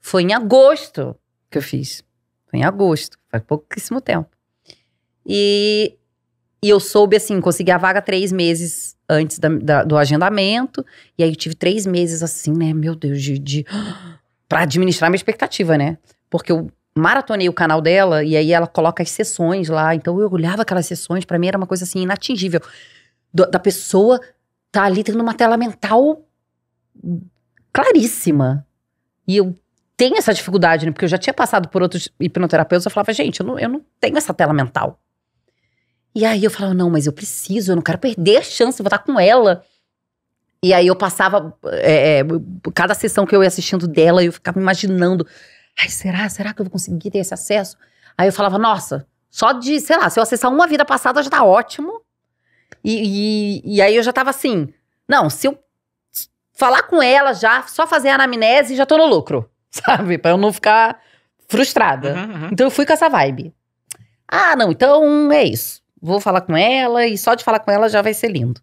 Foi em agosto que eu fiz. Foi em agosto, faz pouquíssimo tempo. E, e eu soube, assim, consegui a vaga três meses antes da, da, do agendamento. E aí eu tive três meses assim, né? Meu Deus, de. de pra administrar minha expectativa, né? Porque eu maratonei o canal dela e aí ela coloca as sessões lá. Então eu olhava aquelas sessões, para mim era uma coisa assim inatingível. Do, da pessoa tá ali tendo uma tela mental claríssima. E eu tenho essa dificuldade, né? Porque eu já tinha passado por outros hipnoterapeutas, eu falava, gente, eu não, eu não tenho essa tela mental. E aí eu falava, não, mas eu preciso, eu não quero perder a chance, vou estar com ela. E aí eu passava, é, é, cada sessão que eu ia assistindo dela, eu ficava imaginando, ai, será, será que eu vou conseguir ter esse acesso? Aí eu falava, nossa, só de, sei lá, se eu acessar uma vida passada já tá ótimo. E, e, e aí eu já tava assim, não, se eu falar com ela já, só fazer a anamnese, já tô no lucro, <laughs> sabe? Pra eu não ficar frustrada. Uhum, uhum. Então eu fui com essa vibe. Ah, não, então é isso vou falar com ela e só de falar com ela já vai ser lindo.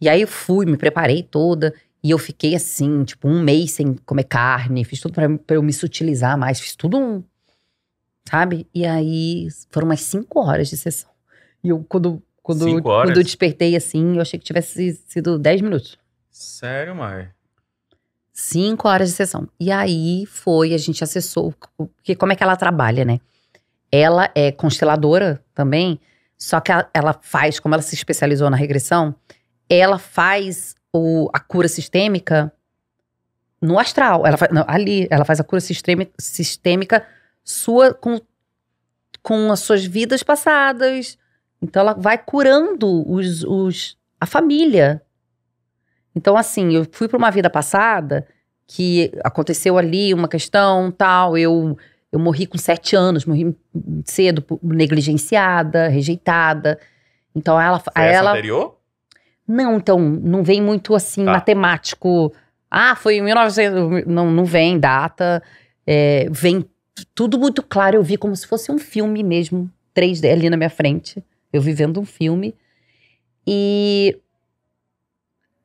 E aí eu fui, me preparei toda e eu fiquei assim, tipo, um mês sem comer carne, fiz tudo pra, pra eu me sutilizar mais, fiz tudo um. Sabe? E aí foram umas cinco horas de sessão. E eu, quando, quando, cinco horas? quando eu despertei assim, eu achei que tivesse sido dez minutos. Sério, Mar? Cinco horas de sessão. E aí foi, a gente acessou, porque como é que ela trabalha, né? Ela é consteladora também, só que ela, faz, como ela se especializou na regressão, ela faz o, a cura sistêmica no astral. Ela faz, não, ali, ela faz a cura sistêmica, sistêmica sua com, com as suas vidas passadas. Então ela vai curando os, os a família. Então assim, eu fui para uma vida passada que aconteceu ali uma questão tal, eu eu morri com sete anos, morri cedo, negligenciada, rejeitada. Então ela. Foi a ela anterior? Não, então, não vem muito assim, tá. matemático. Ah, foi em 1900. Não, não vem data. É, vem tudo muito claro. Eu vi como se fosse um filme mesmo, 3D ali na minha frente. Eu vivendo um filme. E.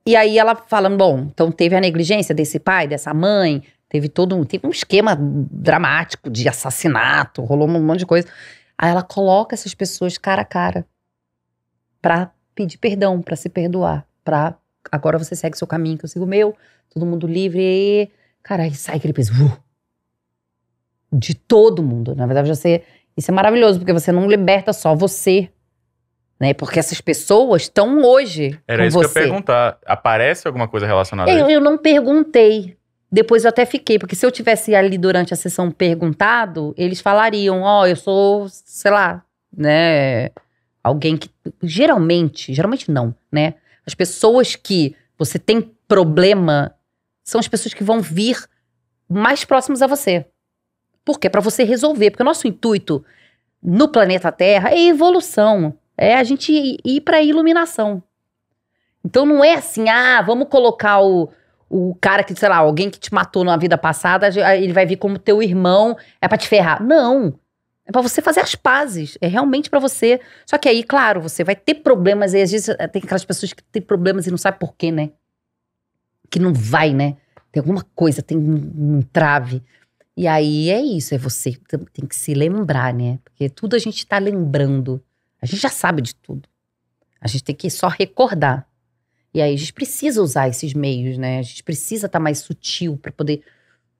E aí ela fala: bom, então teve a negligência desse pai, dessa mãe, Teve todo um, teve um esquema dramático de assassinato, rolou um monte de coisa. Aí ela coloca essas pessoas cara a cara para pedir perdão, para se perdoar, para agora você segue seu caminho, que eu sigo o meu, todo mundo livre. E, cara, aí sai aquele peso uh, de todo mundo. Na verdade, você, isso é maravilhoso, porque você não liberta só você, né? Porque essas pessoas estão hoje. Era com isso você. que eu ia perguntar. Aparece alguma coisa relacionada eu, a isso? Eu não perguntei. Depois eu até fiquei, porque se eu tivesse ali durante a sessão perguntado, eles falariam, ó, oh, eu sou, sei lá, né, alguém que geralmente, geralmente não, né? As pessoas que você tem problema são as pessoas que vão vir mais próximos a você. Por quê? Para você resolver, porque o nosso intuito no planeta Terra é evolução, é a gente ir para iluminação. Então não é assim, ah, vamos colocar o o cara que, sei lá, alguém que te matou na vida passada, ele vai vir como teu irmão, é para te ferrar. Não. É para você fazer as pazes. É realmente para você. Só que aí, claro, você vai ter problemas. E às vezes eh, tem aquelas pessoas que têm problemas e não sabem porquê, né? Que não vai, né? Tem alguma coisa, tem um, um trave. E aí é isso, é você tem que se lembrar, né? Porque tudo a gente tá lembrando. A gente já sabe de tudo. A gente tem que só recordar. E aí a gente precisa usar esses meios, né? A gente precisa estar tá mais sutil para poder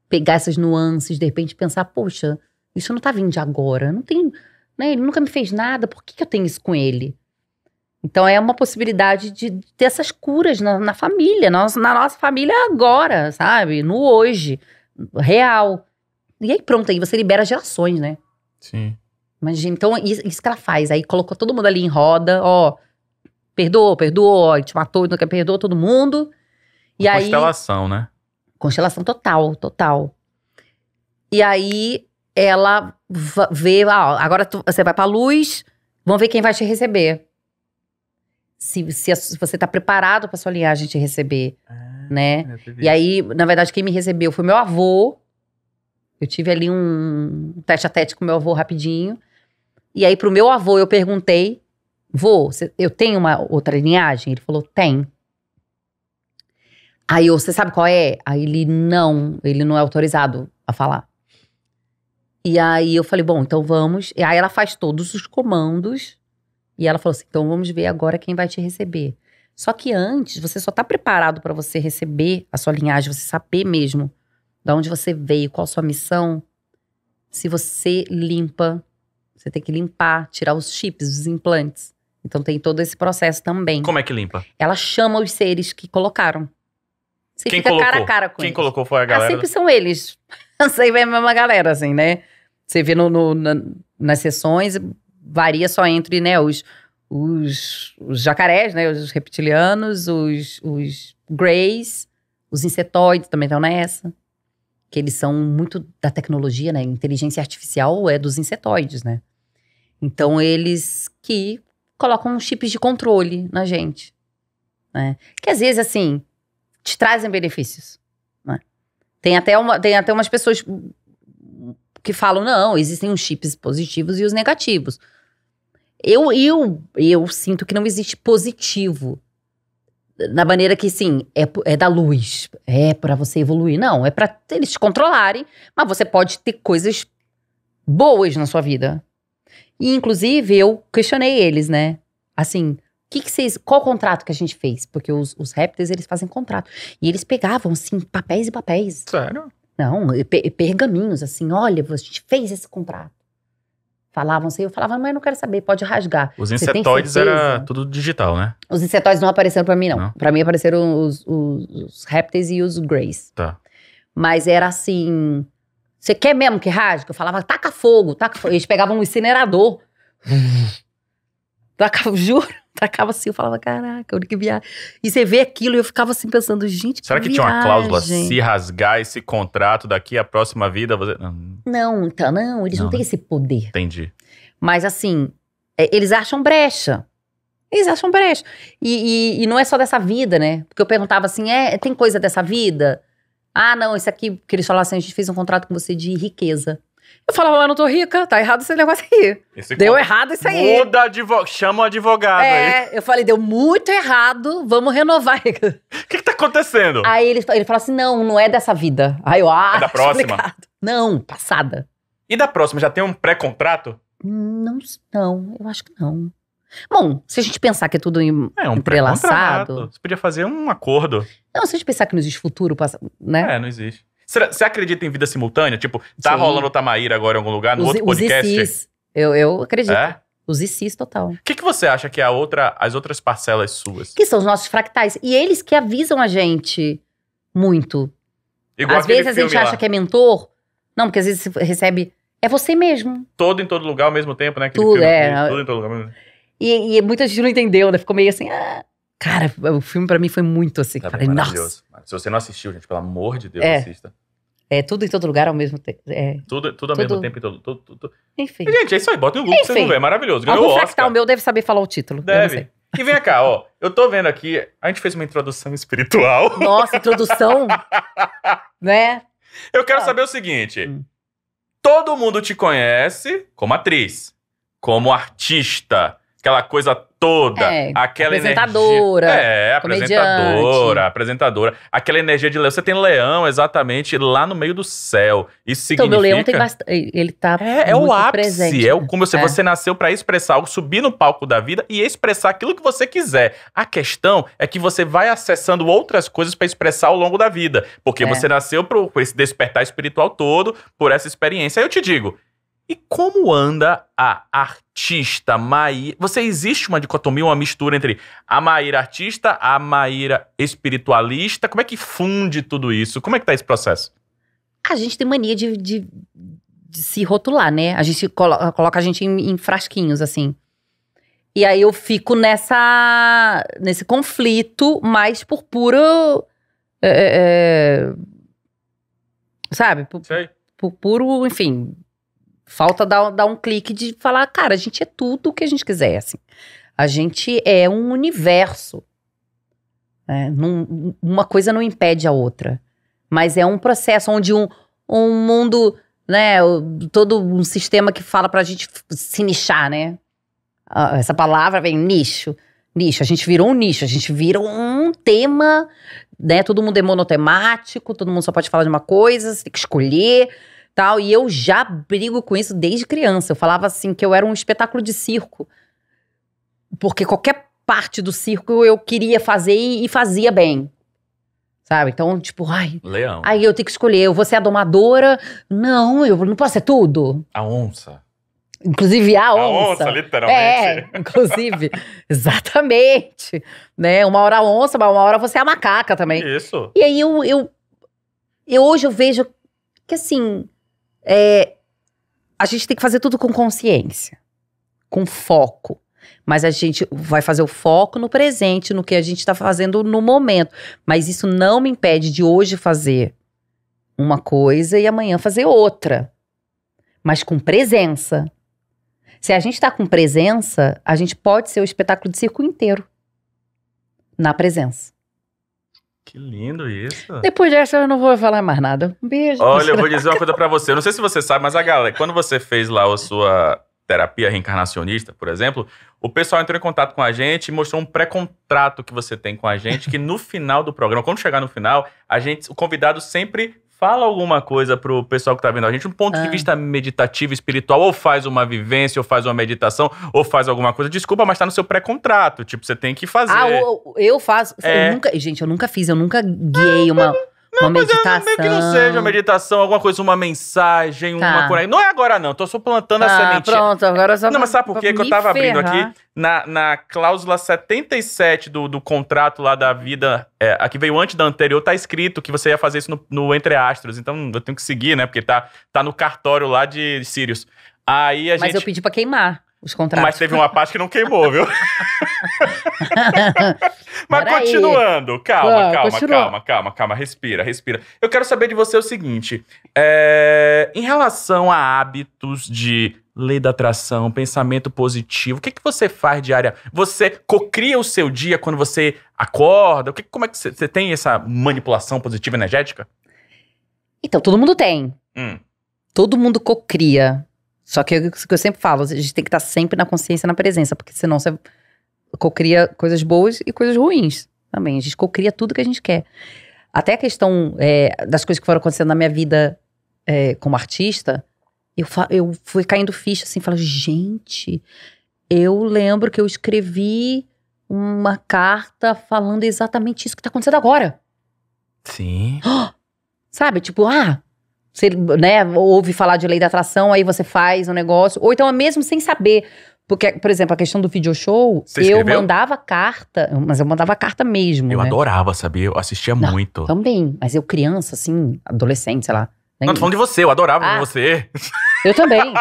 pegar essas nuances, de repente pensar, poxa, isso não tá vindo de agora, não tem, né? Ele nunca me fez nada, por que, que eu tenho isso com ele? Então é uma possibilidade de ter essas curas na, na família, na, na nossa família agora, sabe? No hoje, real. E aí pronto, aí você libera gerações, né? Sim. Imagina, então isso, isso que ela faz, aí colocou todo mundo ali em roda, ó, perdoou, perdoou, te matou, não quer perdoou todo mundo. E Uma aí, constelação, né? Constelação total, total. E aí ela vê, ah, agora tu, você vai pra luz, vamos ver quem vai te receber. Se, se, se você tá preparado pra sua linhagem te receber, ah, né? É, e aí, na verdade, quem me recebeu foi meu avô. Eu tive ali um tete a tete com meu avô rapidinho. E aí, pro meu avô, eu perguntei Vô, eu tenho uma outra linhagem? Ele falou, tem. Aí eu, você sabe qual é? Aí ele, não, ele não é autorizado a falar. E aí eu falei, bom, então vamos. E aí ela faz todos os comandos. E ela falou assim, então vamos ver agora quem vai te receber. Só que antes, você só tá preparado para você receber a sua linhagem, você saber mesmo de onde você veio, qual a sua missão, se você limpa, você tem que limpar, tirar os chips, os implantes. Então tem todo esse processo também. Como é que limpa? Ela chama os seres que colocaram. Você Quem fica colocou? cara a cara com Quem eles. colocou foi a ah, galera? Ah, sempre são eles. sempre <laughs> é a mesma galera, assim, né? Você vê no, no na, nas sessões, varia só entre né, os, os, os jacarés, né? Os reptilianos, os, os greys, os insetoides também estão nessa. Que eles são muito da tecnologia, né? Inteligência artificial é dos insetoides, né? Então eles que colocam uns chips de controle na gente. Né? Que às vezes, assim, te trazem benefícios. Né? Tem, até uma, tem até umas pessoas que falam: não, existem os chips positivos e os negativos. Eu, eu, eu sinto que não existe positivo. Na maneira que, sim, é, é da luz, é para você evoluir. Não, é para eles te controlarem, mas você pode ter coisas boas na sua vida. E, inclusive, eu questionei eles, né? Assim, que que vocês, qual contrato que a gente fez? Porque os, os répteis, eles fazem contrato. E eles pegavam, assim, papéis e papéis. Sério? Não, pe pergaminhos, assim, olha, a gente fez esse contrato. Falavam assim, eu falava, mas eu não quero saber, pode rasgar. Os insetóides era tudo digital, né? Os insetóides não apareceram para mim, não. não. Para mim apareceram os, os, os répteis e os greys. Tá. Mas era assim, você quer mesmo que rasgue? Eu falava, taca fogo, taca fogo. Eles pegavam um incinerador. <laughs> tacava, juro, <laughs> tacava assim, eu falava, caraca, olha que viagem. E você vê aquilo e eu ficava assim pensando, gente, que Será que viagem. tinha uma cláusula, se rasgar esse contrato daqui à próxima vida, você... Não, então, não, eles não, não têm né? esse poder. Entendi. Mas assim, é, eles acham brecha. Eles acham brecha. E, e, e, não é só dessa vida, né? Porque eu perguntava assim, é, tem coisa dessa vida? Ah, não, isso aqui que eles assim a gente fez um contrato com você de riqueza. Eu falava, eu não tô rica, tá errado esse negócio aí. Esse deu errado isso aí. Muda advogado, chama o advogado é, aí. eu falei, deu muito errado, vamos renovar. <laughs> O que, que tá acontecendo? Aí ele, ele fala assim, não, não é dessa vida. Aí eu, ah, é da próxima? Explicado. Não, passada. E da próxima, já tem um pré-contrato? Não, não, eu acho que não. Bom, se a gente pensar que é tudo em, é, um entrelaçado. Você podia fazer um acordo. Não, se a gente pensar que não existe futuro, né? É, não existe. Será, você acredita em vida simultânea? Tipo, tá Sim. rolando o Tamaíra agora em algum lugar, no os, outro podcast? Os ICs. Eu, eu acredito. É? Os ICs total. O que, que você acha que é a outra, as outras parcelas suas? Que são os nossos fractais. E eles que avisam a gente muito. Igual às vezes a gente lá. acha que é mentor. Não, porque às vezes você recebe. É você mesmo. Todo em todo lugar ao mesmo tempo, né? Aquele tudo, filme, é. é. Tudo em todo lugar mesmo. E, e muita gente não entendeu, né? Ficou meio assim. Ah. Cara, o filme para mim foi muito assim. Tá falei, nossa. Se você não assistiu, gente, pelo amor de Deus, é. assista. É tudo em todo lugar ao mesmo tempo. É, tudo, tudo ao tudo... mesmo tempo. Todo, tudo, tudo. Enfim. E, gente, é isso aí. Bota no Google Enfim. você não vê. É maravilhoso. Ganhou Algum o Oscar. fractal meu deve saber falar o título. Deve. E vem cá, ó. Eu tô vendo aqui. A gente fez uma introdução espiritual. <laughs> Nossa, introdução? né? Eu quero ah. saber o seguinte. Hum. Todo mundo te conhece como atriz, como artista, aquela coisa toda, é, aquela apresentadora, energia. É, apresentadora, apresentadora. Aquela energia de leão. Você tem leão exatamente lá no meio do céu. Isso então, significa. Então, o leão tem bastante. Ele tá. É, é o ápice. Presente, é o como se é. você nasceu para expressar algo, subir no palco da vida e expressar aquilo que você quiser. A questão é que você vai acessando outras coisas para expressar ao longo da vida. Porque é. você nasceu para esse despertar espiritual todo, por essa experiência. Aí eu te digo, e como anda a artista Maíra? Você existe uma dicotomia, uma mistura entre a Maíra artista, a Maíra espiritualista? Como é que funde tudo isso? Como é que tá esse processo? A gente tem mania de, de, de se rotular, né? A gente colo coloca a gente em, em frasquinhos, assim. E aí eu fico nessa nesse conflito, mas por puro. É, é, é sabe? Por, por puro, enfim, Falta dar, dar um clique de falar, cara, a gente é tudo o que a gente quiser, assim. A gente é um universo. Né? Num, uma coisa não impede a outra. Mas é um processo onde um, um mundo, né, todo um sistema que fala pra gente se nichar, né? Essa palavra vem nicho nicho. A gente virou um nicho, a gente vira um tema, né? Todo mundo é monotemático, todo mundo só pode falar de uma coisa, você tem que escolher tal. E eu já brigo com isso desde criança. Eu falava assim que eu era um espetáculo de circo. Porque qualquer parte do circo eu queria fazer e fazia bem. Sabe? Então, tipo, ai. Leão. Aí eu tenho que escolher, eu vou ser a domadora. Não, eu não posso ser tudo. A onça. Inclusive a, a onça. A onça, literalmente. É, inclusive. <laughs> exatamente. Né? Uma hora a onça, mas uma hora você é a macaca também. Isso. E aí eu, eu, eu hoje eu vejo que assim, é, a gente tem que fazer tudo com consciência, com foco. Mas a gente vai fazer o foco no presente, no que a gente está fazendo no momento. Mas isso não me impede de hoje fazer uma coisa e amanhã fazer outra. Mas com presença. Se a gente está com presença, a gente pode ser o espetáculo de circo inteiro na presença. Que lindo isso. Depois dessa eu não vou falar mais nada. beijo. Olha, eu vou dizer uma coisa para você. Eu não sei se você sabe, mas a galera, quando você fez lá a sua terapia reencarnacionista, por exemplo, o pessoal entrou em contato com a gente e mostrou um pré-contrato que você tem com a gente, que no final do programa, quando chegar no final, a gente, o convidado sempre Fala alguma coisa pro pessoal que tá vendo a gente, um ponto ah. de vista meditativo, espiritual, ou faz uma vivência, ou faz uma meditação, ou faz alguma coisa. Desculpa, mas tá no seu pré-contrato. Tipo, você tem que fazer. Ah, eu, eu faço. É. Eu nunca, gente, eu nunca fiz, eu nunca guiei uma. Não, uma mas meditação. É, que não seja meditação, alguma coisa, uma mensagem, tá. uma coisa. Não é agora, não. Tô só plantando tá, a semente. Pronto, agora só. Não, mas sabe por quê? Que eu tava ferrar. abrindo aqui na, na cláusula 77 do, do contrato lá da vida, é, a que veio antes da anterior, tá escrito que você ia fazer isso no, no Entre Astros. Então eu tenho que seguir, né? Porque tá, tá no cartório lá de Sirius. Aí a gente... Mas eu pedi pra queimar os contratos. Mas teve uma parte que não queimou, viu? <laughs> <laughs> Mas Pera continuando, aí. calma, Pô, calma, continua. calma, calma, calma, respira, respira. Eu quero saber de você o seguinte: é, em relação a hábitos de lei da atração, pensamento positivo, o que, que você faz diária? Você cocria o seu dia quando você acorda? O que, como é que você, tem essa manipulação positiva energética? Então, todo mundo tem. Hum. Todo mundo cocria. Só que é o que eu sempre falo, a gente tem que estar sempre na consciência, na presença, porque senão você cocria coisas boas e coisas ruins também. A gente cocria tudo que a gente quer. Até a questão é, das coisas que foram acontecendo na minha vida é, como artista, eu, eu fui caindo ficha assim, falando, gente, eu lembro que eu escrevi uma carta falando exatamente isso que está acontecendo agora. Sim. Oh! <gasps> Sabe? Tipo, ah, você né, ouve falar de lei da atração, aí você faz um negócio. Ou então, mesmo sem saber. Porque, por exemplo, a questão do video show, Você eu escreveu? mandava carta, mas eu mandava carta mesmo. Eu né? adorava, saber Eu assistia Não, muito. Também, mas eu criança, assim, adolescente, sei lá. Nem... Não, tô falando de você, eu adorava ah, você. Eu também.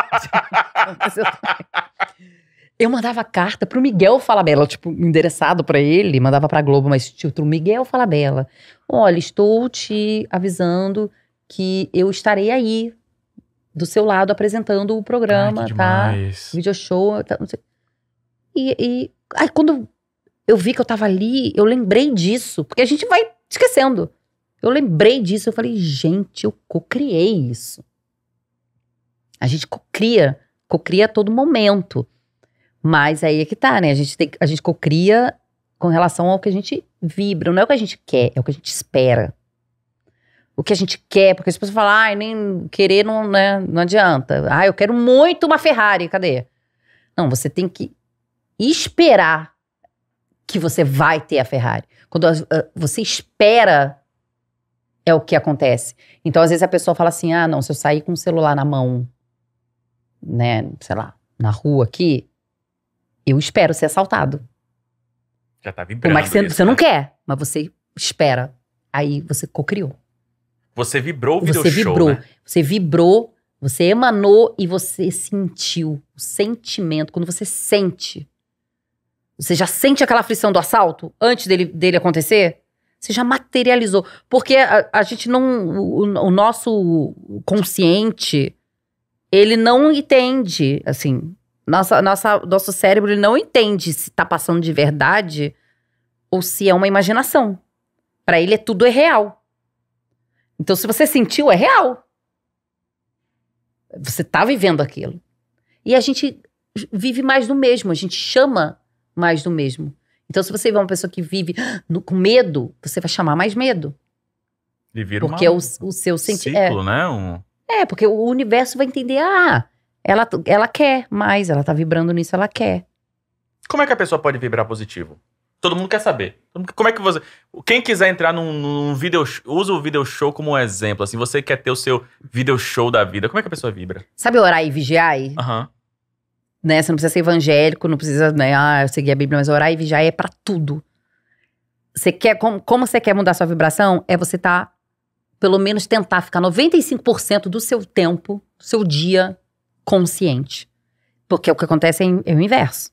<laughs> eu mandava carta pro Miguel Falabella, tipo, endereçado para ele, mandava pra Globo, mas tipo, Miguel Falabella, olha, estou te avisando que eu estarei aí do seu lado apresentando o programa, Ai, tá? Video show, tá, não sei. E, e aí quando eu vi que eu tava ali, eu lembrei disso, porque a gente vai esquecendo. Eu lembrei disso, eu falei, gente, eu cocriei isso. A gente cocria, cocria a todo momento. Mas aí é que tá, né? A gente, tem, a gente cocria com relação ao que a gente vibra. Não é o que a gente quer, é o que a gente espera o que a gente quer, porque as pessoas falam, ai, ah, nem querer não, né, não adianta. Ah, eu quero muito uma Ferrari, cadê? Não, você tem que esperar que você vai ter a Ferrari. Quando ah, você espera, é o que acontece. Então, às vezes a pessoa fala assim: ah, não, se eu sair com o celular na mão, né, sei lá, na rua aqui, eu espero ser assaltado. Já tá vibrando. Mas você, isso, você né? não quer, mas você espera. Aí você cocriou. Você vibrou o video você show, vibrou, né? Você vibrou, você emanou e você sentiu o sentimento. Quando você sente, você já sente aquela aflição do assalto antes dele, dele acontecer? Você já materializou. Porque a, a gente não. O, o, nosso consciente, ele não entende. Assim, nossa, nossa, nosso cérebro ele não entende se tá passando de verdade ou se é uma imaginação. Para ele, é tudo é real. Então, se você sentiu, é real. Você está vivendo aquilo. E a gente vive mais do mesmo, a gente chama mais do mesmo. Então, se você vê uma pessoa que vive no, com medo, você vai chamar mais medo. E vira porque uma, é o, o seu sentimento. É, né? Um... é, porque o universo vai entender: ah, ela, ela quer mais, ela tá vibrando nisso, ela quer. Como é que a pessoa pode vibrar positivo? Todo mundo quer saber. Como é que você. Quem quiser entrar num, num video. Usa o video show como um exemplo. Assim, você quer ter o seu video show da vida. Como é que a pessoa vibra? Sabe orar e vigiar? Aham. Uhum. Né? Você não precisa ser evangélico, não precisa, né? Ah, seguir a Bíblia, mas orar e vigiar é para tudo. Você quer. Como, como você quer mudar sua vibração? É você tá. Pelo menos tentar ficar 95% do seu tempo, do seu dia consciente. Porque o que acontece é, é o inverso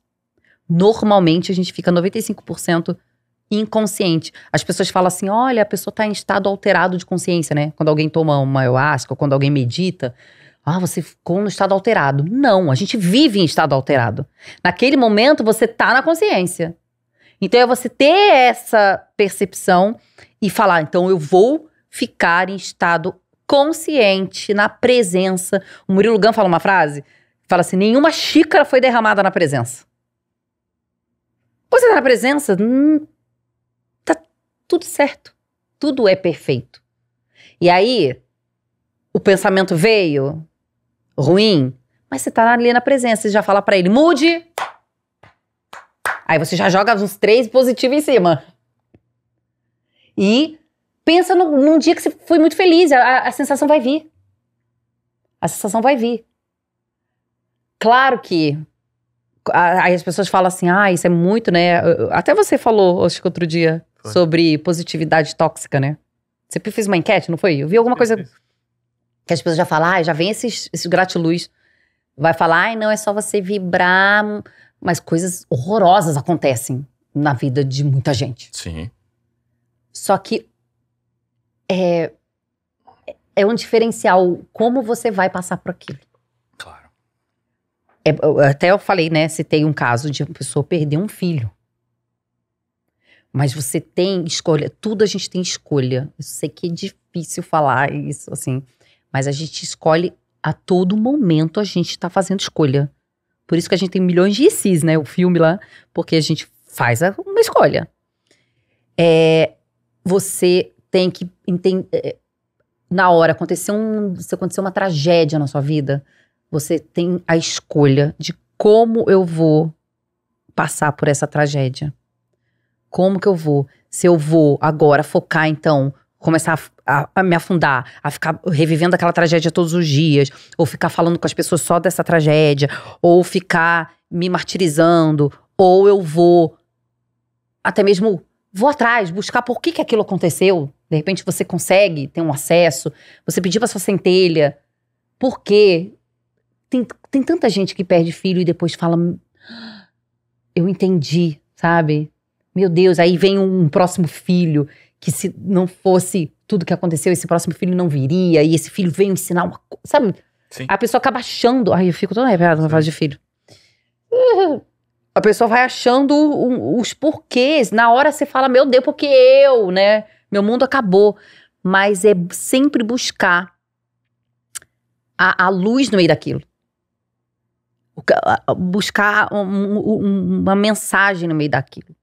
normalmente a gente fica 95% inconsciente. As pessoas falam assim: olha, a pessoa está em estado alterado de consciência, né? Quando alguém toma uma ayahuasca, ou quando alguém medita. Ah, você ficou no estado alterado. Não, a gente vive em estado alterado. Naquele momento você tá na consciência. Então é você ter essa percepção e falar, então eu vou ficar em estado consciente, na presença. O Murilo Gun fala uma frase, fala assim: nenhuma xícara foi derramada na presença. Você tá na presença, hum, tá tudo certo. Tudo é perfeito. E aí, o pensamento veio ruim, mas você tá ali na presença, você já fala para ele, mude. Aí você já joga uns três positivos em cima. E pensa no, num dia que você foi muito feliz, a, a sensação vai vir. A sensação vai vir. Claro que Aí as pessoas falam assim, ah, isso é muito, né? Até você falou, acho que outro dia, foi. sobre positividade tóxica, né? Você fez uma enquete, não foi? Eu vi alguma coisa que as pessoas já falam, ah, já vem esses, esses gratiluz. Vai falar, ai, não, é só você vibrar. Mas coisas horrorosas acontecem na vida de muita gente. Sim. Só que é, é, é um diferencial como você vai passar por aquilo. É, até eu falei, né? Se tem um caso de uma pessoa perder um filho. Mas você tem escolha, tudo a gente tem escolha. Eu sei que é difícil falar isso, assim, mas a gente escolhe a todo momento a gente está fazendo escolha. Por isso que a gente tem milhões de ICs, né? O filme lá, porque a gente faz uma escolha. É, você tem que entender. É, na hora, aconteceu um, se aconteceu uma tragédia na sua vida, você tem a escolha de como eu vou passar por essa tragédia. Como que eu vou? Se eu vou agora focar, então, começar a, a, a, me afundar, a ficar revivendo aquela tragédia todos os dias, ou ficar falando com as pessoas só dessa tragédia, ou ficar me martirizando, ou eu vou até mesmo vou atrás, buscar por que, que aquilo aconteceu. De repente você consegue ter um acesso, você pedir para sua centelha por quê? tem, tem tanta gente que perde filho e depois fala, eu entendi, sabe? Meu Deus, aí vem um, um próximo filho que se não fosse tudo que aconteceu, esse próximo filho não viria, e esse filho veio ensinar uma coisa, sabe? Sim. A pessoa acaba achando. Ai, eu fico toda arrepiada na fase de filho. A pessoa vai achando os porquês. Na hora você fala, meu Deus, porque eu, né? Meu mundo acabou. Mas é sempre buscar a, a luz no meio daquilo buscar um, um, uma mensagem no meio daquilo,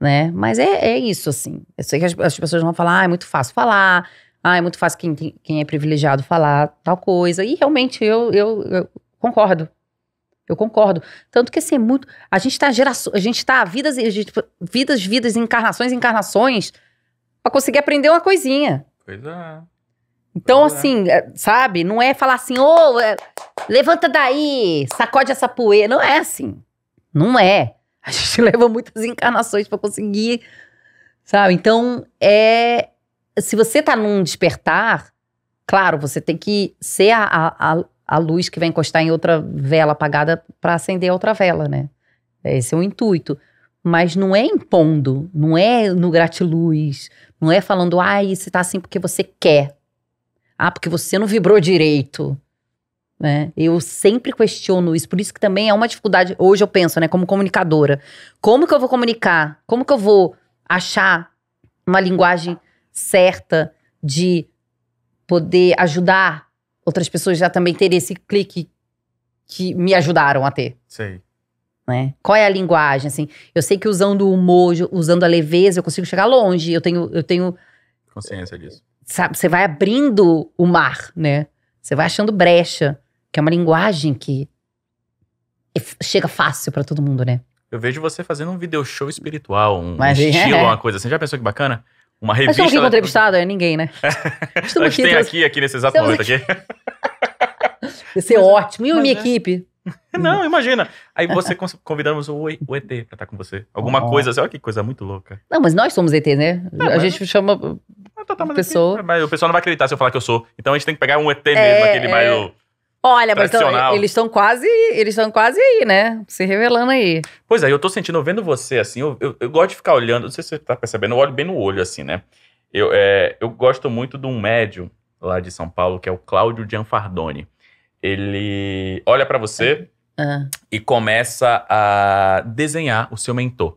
né? Mas é, é isso, assim. Eu sei que as, as, pessoas vão falar, ah, é muito fácil falar, ah, é muito fácil quem, quem é privilegiado falar tal coisa. E realmente eu, eu, eu concordo. Eu concordo. Tanto que assim, é muito. A gente está gerações, a gente tá vidas, e tipo, vidas, vidas, encarnações, encarnações, para conseguir aprender uma coisinha. Pois é. Então, pois é. assim, é. sabe, não é falar assim, ô, oh, é, levanta daí, sacode essa poeira. Não é assim. Não é. A gente <laughs> leva muitas encarnações para conseguir, sabe? Então, é. Se você tá num despertar, claro, você tem que ser a, a, a luz que vai encostar em outra vela apagada para acender a outra vela, né? Esse é o intuito. Mas não é impondo, não é no gratiluz, não é falando, ai, você tá assim porque você quer. Ah, porque você não vibrou direito. Né? Eu sempre questiono isso, por isso que também é uma dificuldade. Hoje eu penso, né, como comunicadora, como que eu vou comunicar? Como que eu vou achar uma linguagem certa de poder ajudar outras pessoas já também terem esse clique que me ajudaram a ter? Sei. Né? Qual é a linguagem, assim? Eu sei que usando o humor, usando a leveza, eu consigo chegar longe. Eu tenho, eu tenho consciência disso. Sabe, você vai abrindo o mar, né? Você vai achando brecha que é uma linguagem que é chega fácil para todo mundo, né? Eu vejo você fazendo um video show espiritual, um Mas, é. estilo, é. uma coisa assim. Já pensou que bacana? Uma revista. Mas eu não da... entrevistado, é ninguém, né? <laughs> Estamos aqui, tem aqui, aqui nesse exato momento aqui. aqui. <laughs> ser é, ótimo. E a minha é. equipe? Não, imagina. Aí você convidamos o, o ET pra estar com você. Alguma oh. coisa assim, olha que coisa muito louca. Não, mas nós somos ET, né? Não, a gente chama. Não, ah, tá, tá pessoa. Aqui, mas o pessoal não vai acreditar se eu falar que eu sou. Então a gente tem que pegar um ET é, mesmo, aquele é... mais. Olha, mas então, eles estão quase, eles estão quase aí, né? Se revelando aí. Pois é, eu tô sentindo, vendo você assim, eu, eu, eu, gosto de ficar olhando, não sei se você tá percebendo, eu olho bem no olho assim, né? Eu, é, eu gosto muito de um médium lá de São Paulo, que é o Cláudio Gianfardoni. Ele olha para você é. ah. e começa a desenhar o seu mentor.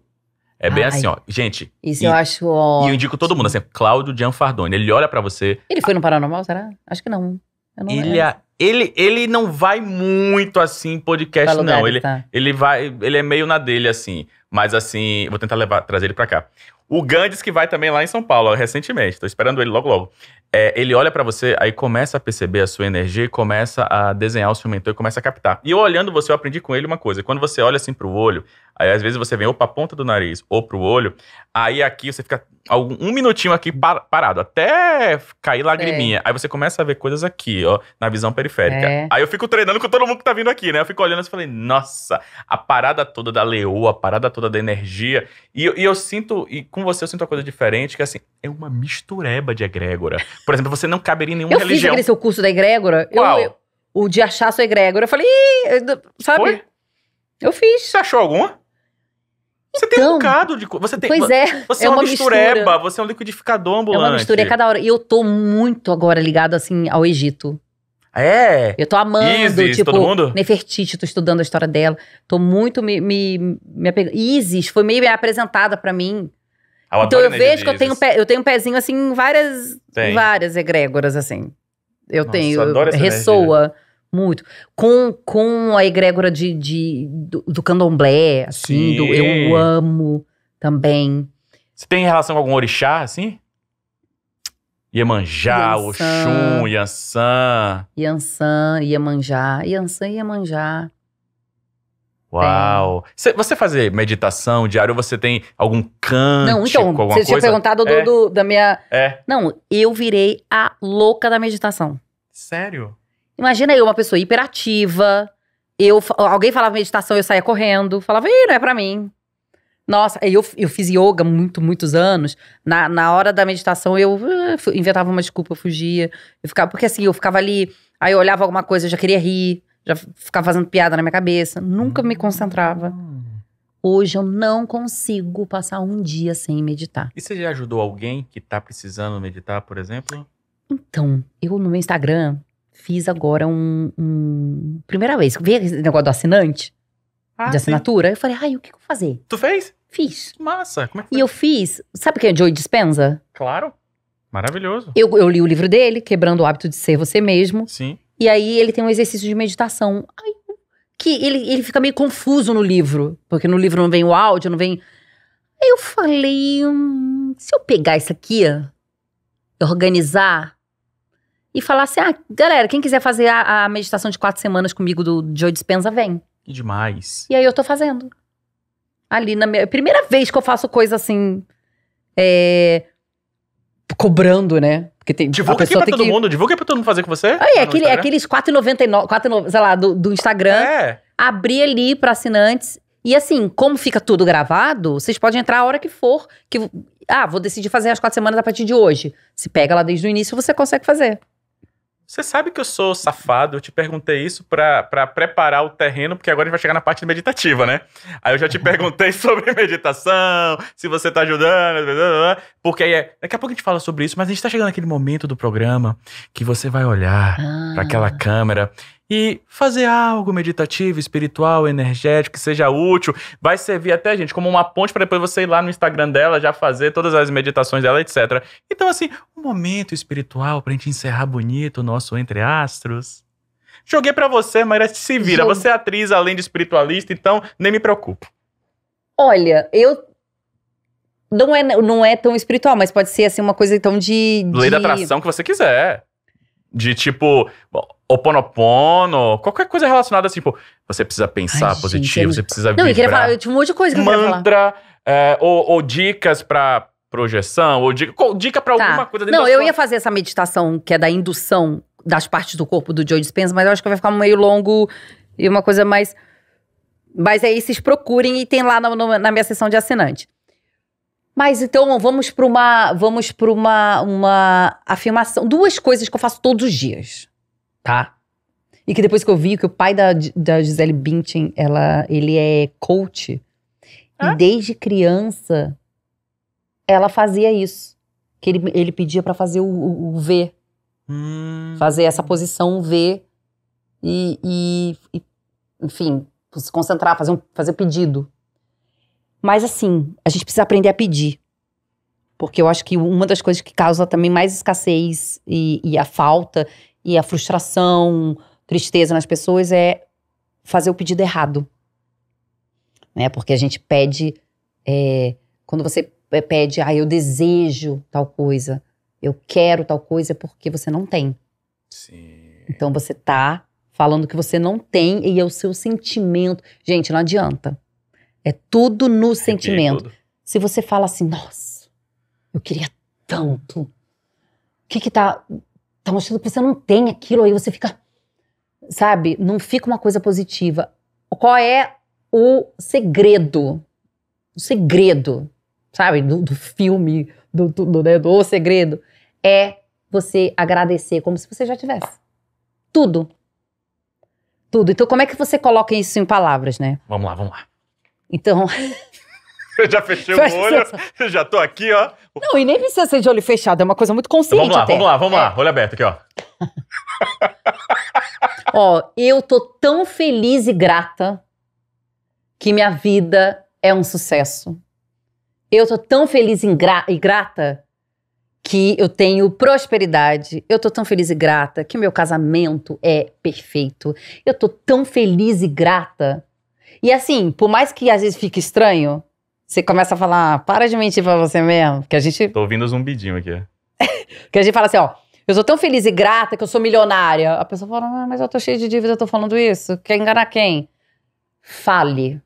É bem Ai, assim, ó. Gente. Isso e, eu acho ótimo. E eu indico todo mundo, assim, Cláudio Gianfardoni. Ele olha para você. Ele foi no Paranormal, será? Acho que não. Eu não ele, lembro ele, ele não vai muito assim em podcast, não. Ele, tá. ele vai. Ele é meio na dele, assim. Mas assim, vou tentar levar, trazer ele pra cá. O Gandes, que vai também lá em São Paulo, recentemente, tô esperando ele logo logo. É, ele olha para você, aí começa a perceber a sua energia e começa a desenhar o seu mentor e começa a captar. E eu olhando você, eu aprendi com ele uma coisa: quando você olha assim pro olho, Aí às vezes você vem ou pra ponta do nariz ou pro olho. Aí aqui você fica um minutinho aqui parado, até cair lagriminha. É. Aí você começa a ver coisas aqui, ó, na visão periférica. É. Aí eu fico treinando com todo mundo que tá vindo aqui, né? Eu fico olhando e falei, nossa, a parada toda da leoa, a parada toda da energia. E, e eu sinto, e com você eu sinto uma coisa diferente, que assim, é uma mistureba de egrégora. Por exemplo, você não caberia em nenhuma eu religião. Eu fiz aquele seu curso da egrégora. Qual? Eu, eu, o de achar sua egrégora. Eu falei, sabe? Foi? Eu fiz. Você achou alguma? Você então, tem um bocado de coisa. Tem, pois é. Você é, é uma, uma mistureba, mistura. você é um liquidificador ambulante. É uma mistura, é cada hora. E eu tô muito agora ligado, assim, ao Egito. Ah, é? Eu tô amando, Isis, tipo, todo mundo? Nefertiti, tô estudando a história dela. Tô muito me, me, me apegando. Isis foi meio apresentada para mim. Eu então eu vejo que eu tenho, pé, eu tenho um pezinho, assim, em várias, tem. várias egrégoras, assim. Eu Nossa, tenho, eu, ressoa. Energia. Muito. Com, com a egrégora de, de do, do, candomblé, assim, Sim. do eu amo também. Você tem relação com algum orixá, assim? Iemanjá, Oxum, Yansan. Yansan, Iemanjá. Yansan e Iemanjá. Uau! Cê, você fazer meditação diária ou você tem algum canto? Não, então, você tinha perguntado do, é. do, da minha. É. Não, eu virei a louca da meditação. Sério? Imagina eu, uma pessoa hiperativa, eu, alguém falava meditação, eu saía correndo, falava, ih, não é pra mim. Nossa, eu, eu fiz yoga muito, muitos anos. Na, na hora da meditação, eu uh, inventava uma desculpa, eu fugia. Eu ficava, porque assim, eu ficava ali, aí eu olhava alguma coisa, eu já queria rir, já ficava fazendo piada na minha cabeça. Nunca me concentrava. Hoje eu não consigo passar um dia sem meditar. E você já ajudou alguém que tá precisando meditar, por exemplo? Então, eu no meu Instagram, fiz agora um, um. primeira vez. Vê esse negócio do assinante? Ah, de assinatura? Sim. Eu falei, ai, o que, que eu vou fazer? Tu fez? Fiz. Massa, como é que foi? E eu fiz. Sabe quem é Joey Dispenza? Claro. Maravilhoso. Eu, eu li o livro dele, Quebrando o Hábito de Ser Você Mesmo. Sim. E aí ele tem um exercício de meditação. Ai, que ele, ele fica meio confuso no livro, porque no livro não vem o áudio, não vem. Eu falei, hum, se eu pegar isso aqui, organizar e falasse assim, ah, galera, quem quiser fazer a, a meditação de quatro semanas comigo do Joe Dispensa, vem. Que demais. E aí eu tô fazendo. Ali na minha. Primeira vez que eu faço coisa assim. É, cobrando, né? Porque tem, divulga aqui pra todo que... mundo, divulga pra todo mundo fazer com você. aí é, aquele, aqueles 4,99, sei lá, do, do Instagram. É. Abri ali pra assinantes. E assim, como fica tudo gravado, vocês podem entrar a hora que for. Que, ah, vou decidir fazer as quatro semanas a partir de hoje. Se pega lá desde o início, você consegue fazer. Você sabe que eu sou safado, eu te perguntei isso para preparar o terreno, porque agora a gente vai chegar na parte meditativa, né? Aí eu já te <laughs> perguntei sobre meditação, se você tá ajudando, blá, blá, blá, porque aí é, daqui a pouco a gente fala sobre isso, mas a gente tá chegando naquele momento do programa que você vai olhar ah. para aquela câmera e fazer algo meditativo, espiritual, energético, que seja útil. Vai servir até, gente, como uma ponte para depois você ir lá no Instagram dela, já fazer todas as meditações dela, etc. Então, assim, um momento espiritual para a gente encerrar bonito o nosso Entre Astros. Joguei para você, mas é, se vira. Você é atriz, além de espiritualista, então nem me preocupo. Olha, eu não é, não é tão espiritual, mas pode ser assim uma coisa então de, de... lei da atração que você quiser. De tipo, bom, Oponopono, qualquer coisa relacionada assim, tipo, você precisa pensar Ai, positivo, gente, você precisa não, vibrar. Não, eu queria falar, eu tinha um monte de coisa que Mantra, eu eh, Mantra, é, ou, ou, dicas pra projeção, ou dica, dica pra tá. alguma coisa dentro Não, eu sua... ia fazer essa meditação que é da indução das partes do corpo do Joe Dispenza, mas eu acho que vai ficar meio longo e uma coisa mais... Mas aí vocês procurem e tem lá na minha sessão de assinante. Mas então vamos para uma, vamos para uma, uma afirmação, duas coisas que eu faço todos os dias tá? E que depois que eu vi que o pai da, da Gisele Bündchen, ela, ele é coach. Hã? E desde criança, ela fazia isso. Que ele, ele pedia para fazer o, o, o V. Hum. Fazer essa posição V. E, e, e, enfim, se concentrar, fazer, um, fazer pedido. Mas assim, a gente precisa aprender a pedir. Porque eu acho que uma das coisas que causa também mais escassez e, e a falta e a frustração, tristeza nas pessoas é fazer o pedido errado. Né? Porque a gente pede. É, quando você pede, ah, eu desejo tal coisa, eu quero tal coisa, é porque você não tem. Sim. Então você tá falando que você não tem e é o seu sentimento. Gente, não adianta. É tudo no sentimento. Tudo. Se você fala assim, nossa, eu queria tanto. O que que tá tá mostrando que você não tem aquilo, aí você fica. Sabe? Não fica uma coisa positiva. Qual é o segredo? O segredo, sabe? Do, do filme, do, do, né? do segredo. É você agradecer como se você já tivesse. Tudo. Tudo. Então, como é que você coloca isso em palavras, né? Vamos lá, vamos lá. Então. <laughs> Eu já fechei Fecha o olho, seu... já tô aqui, ó. Não, e nem precisa ser de olho fechado, é uma coisa muito consciente. vamos lá, até. vamos lá, vamos é. lá. Olho aberto aqui, ó. <laughs> ó, eu tô tão feliz e grata que minha vida é um sucesso. Eu tô tão feliz e grata que eu tenho prosperidade. Eu tô tão feliz e grata que o meu casamento é perfeito. Eu tô tão feliz e grata. E assim, por mais que às vezes fique estranho, você começa a falar, para de mentir pra você mesmo. Que a gente. Tô ouvindo zumbidinho aqui. <laughs> que a gente fala assim, ó. Eu sou tão feliz e grata que eu sou milionária. A pessoa fala, ah, mas eu tô cheia de dívida, eu tô falando isso. Quer enganar quem? Fale.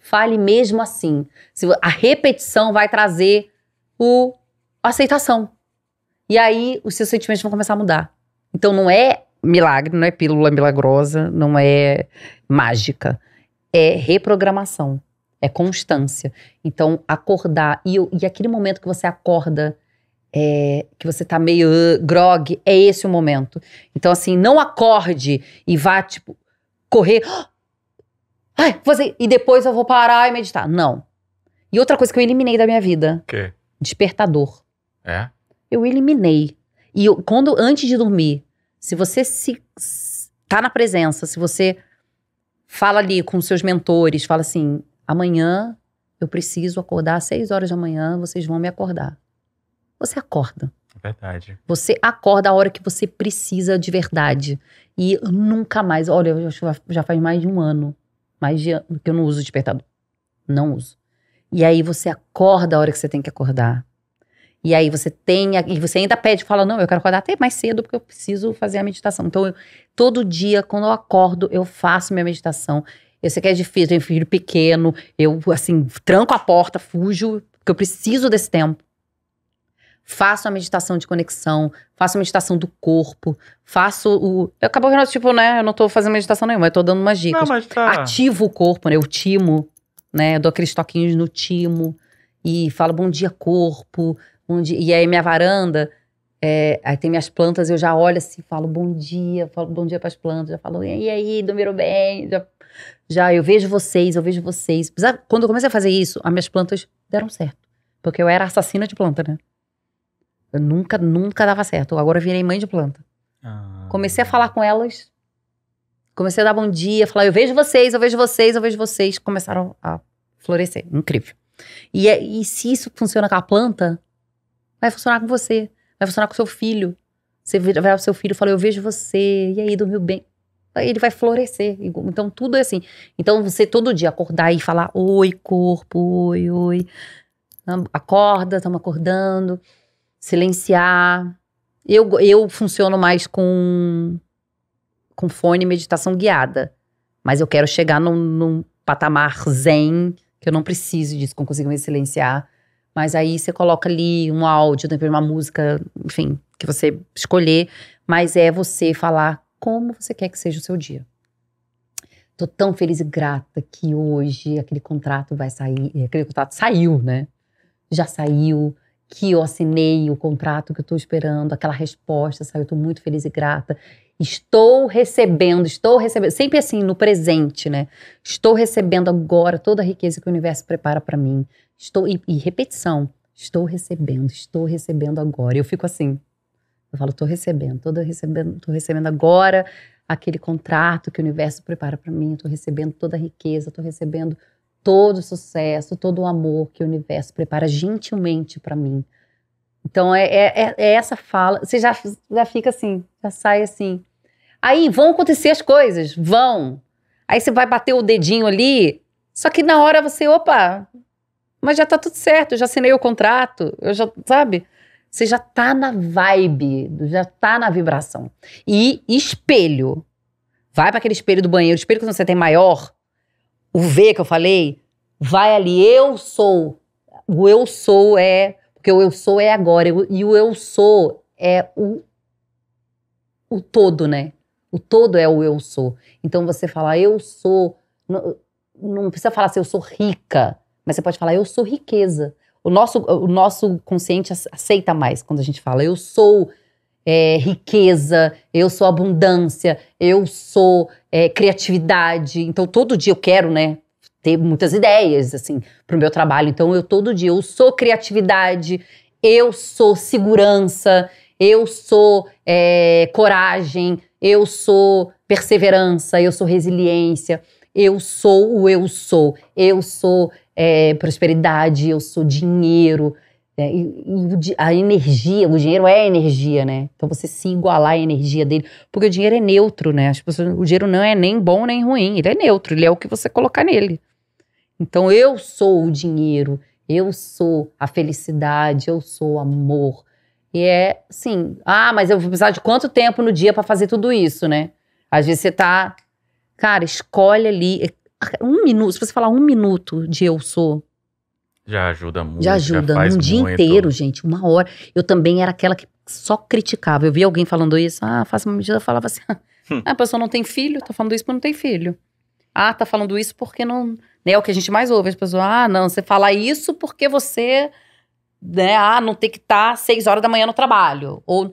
Fale mesmo assim. A repetição vai trazer o a aceitação. E aí os seus sentimentos vão começar a mudar. Então não é milagre, não é pílula milagrosa, não é mágica. É reprogramação é constância. Então, acordar. E, e aquele momento que você acorda, é, que você tá meio uh, grog, é esse o momento. Então, assim, não acorde e vá, tipo, correr. Ah, ai, você, e depois eu vou parar e meditar. Não. E outra coisa que eu eliminei da minha vida. Que? Despertador. É? Eu eliminei. E eu, quando, antes de dormir, se você se, se tá na presença, se você fala ali com seus mentores, fala assim, Amanhã eu preciso acordar às 6 horas da manhã, vocês vão me acordar. Você acorda. É verdade. Você acorda a hora que você precisa de verdade. E nunca mais. Olha, eu já, já faz mais de um ano. Mais de ano que eu não uso despertador. Não uso. E aí você acorda a hora que você tem que acordar. E aí você tem. E você ainda pede, fala: não, eu quero acordar até mais cedo porque eu preciso fazer a meditação. Então, eu, todo dia, quando eu acordo, eu faço minha meditação. Eu sei que é difícil, tenho filho pequeno, eu, assim, tranco a porta, fujo, porque eu preciso desse tempo. Faço a meditação de conexão, faço a meditação do corpo, faço o. Acabou que, tipo, né? Eu não tô fazendo meditação nenhuma, eu tô dando umas dicas. Não, mas tá. Ativo o corpo, né? Eu timo, né? Eu dou aqueles toquinhos no timo e falo bom dia, corpo. Bom dia. E aí, minha varanda, é, aí tem minhas plantas, eu já olho assim, falo bom dia, falo bom dia para as plantas, já falo e aí, dormiram bem, já já eu vejo vocês, eu vejo vocês. Quando eu comecei a fazer isso, as minhas plantas deram certo. Porque eu era assassina de planta, né? Eu nunca, nunca dava certo. Agora eu virei mãe de planta. Ah. Comecei a falar com elas, comecei a dar bom dia, falar, eu vejo vocês, eu vejo vocês, eu vejo vocês. Começaram a florescer. Incrível. E, é, e se isso funciona com a planta, vai funcionar com você, vai funcionar com o seu filho. Você vai virar pro seu filho e fala, eu vejo você, e aí, dormiu bem? ele vai florescer. Então, tudo é assim. Então, você todo dia acordar e falar: oi, corpo, oi, oi. Acorda, estamos acordando. Silenciar. Eu, eu funciono mais com, com fone meditação guiada. Mas eu quero chegar num, num patamar zen, que eu não preciso disso, que eu consigo me silenciar. Mas aí você coloca ali um áudio, uma música, enfim, que você escolher. Mas é você falar como você quer que seja o seu dia. Tô tão feliz e grata que hoje aquele contrato vai sair, eh, aquele contrato saiu, né? Já saiu, que eu assinei o contrato que eu estou esperando, aquela resposta, saiu, estou muito feliz e grata. Estou recebendo, estou recebendo, sempre assim, no presente, né? Estou recebendo agora toda a riqueza que o universo prepara para mim. Estou, e, e repetição, estou recebendo, estou recebendo agora. Eu fico assim, eu falo, estou recebendo, estou recebendo, tô recebendo agora aquele contrato que o universo prepara para mim, estou recebendo toda a riqueza, estou recebendo todo o sucesso, todo o amor que o universo prepara gentilmente para mim. Então é, é, é, é, essa fala. Você já, já fica assim, já sai assim. Aí vão acontecer as coisas, vão. Aí você vai bater o dedinho ali, só que na hora você, opa, mas já tá tudo certo, eu já assinei o contrato, eu já, sabe? Você já tá na vibe, já tá na vibração. E espelho. Vai para aquele espelho do banheiro, espelho que você tem maior, o V que eu falei, vai ali, eu sou. O eu sou é. Porque o eu sou é agora. E o eu sou é o, o todo, né? O todo é o eu sou. Então você fala, eu sou. Não, não precisa falar assim, eu sou rica. Mas você pode falar, eu sou riqueza. O nosso, o nosso consciente aceita mais quando a gente fala, eu sou é, riqueza, eu sou abundância, eu sou é, criatividade. Então, todo dia eu quero, né? Ter muitas ideias, assim, para o meu trabalho. Então, eu todo dia, eu sou criatividade, eu sou segurança, eu sou é, coragem, eu sou perseverança, eu sou resiliência. Eu sou o eu sou. Eu sou é, prosperidade, eu sou dinheiro. Né? E, e, a energia, o dinheiro é energia, né? Então você se igualar à energia dele. Porque o dinheiro é neutro, né? As pessoas, o dinheiro não é nem bom nem ruim. Ele é neutro, ele é o que você colocar nele. Então eu sou o dinheiro, eu sou a felicidade, eu sou o amor. E é assim, ah, mas eu vou precisar de quanto tempo no dia para fazer tudo isso, né? Às vezes você tá Cara, escolhe ali. É, um minuto, se você falar um minuto de eu sou. Já ajuda muito. Já ajuda. Já um dia inteiro, gente, uma hora. Eu também era aquela que só criticava. Eu via alguém falando isso, ah, faça uma medida, eu falava assim, hum. ah, a pessoa não tem filho, tá falando isso porque não tem filho. Ah, tá falando isso porque não. Né, é o que a gente mais ouve, as pessoas, ah, não, você fala isso porque você, né, ah, não tem que estar tá seis horas da manhã no trabalho. Ou.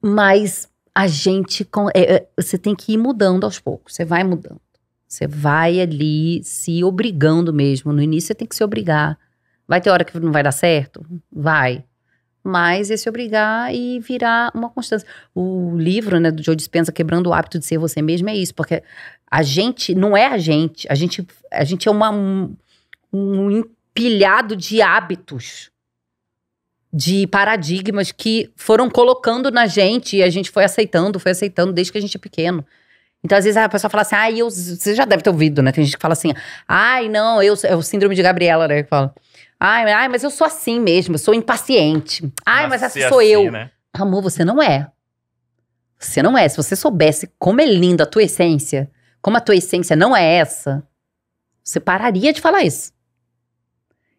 Mas a gente. Com, é, é, você tem que ir mudando aos poucos. Você vai mudando. Você vai ali se obrigando mesmo. No início você tem que se obrigar. Vai ter hora que não vai dar certo? Vai. Mas é se obrigar e virar uma constância. O livro né, do Joe Dispenza, Quebrando o Hábito de Ser Você Mesmo, é isso. Porque a gente não é a gente. A gente, a gente é uma, um, um empilhado de hábitos de paradigmas que foram colocando na gente e a gente foi aceitando, foi aceitando desde que a gente é pequeno. Então, às vezes, a pessoa fala assim, ah, eu, você já deve ter ouvido, né? Tem gente que fala assim, ai, não, eu, é o síndrome de Gabriela, né? Que fala, ai, ai, mas eu sou assim mesmo, eu sou impaciente. Ai, mas essa assim é sou assim, eu. Né? Amor, você não é. Você não é. Se você soubesse como é linda a tua essência, como a tua essência não é essa, você pararia de falar isso.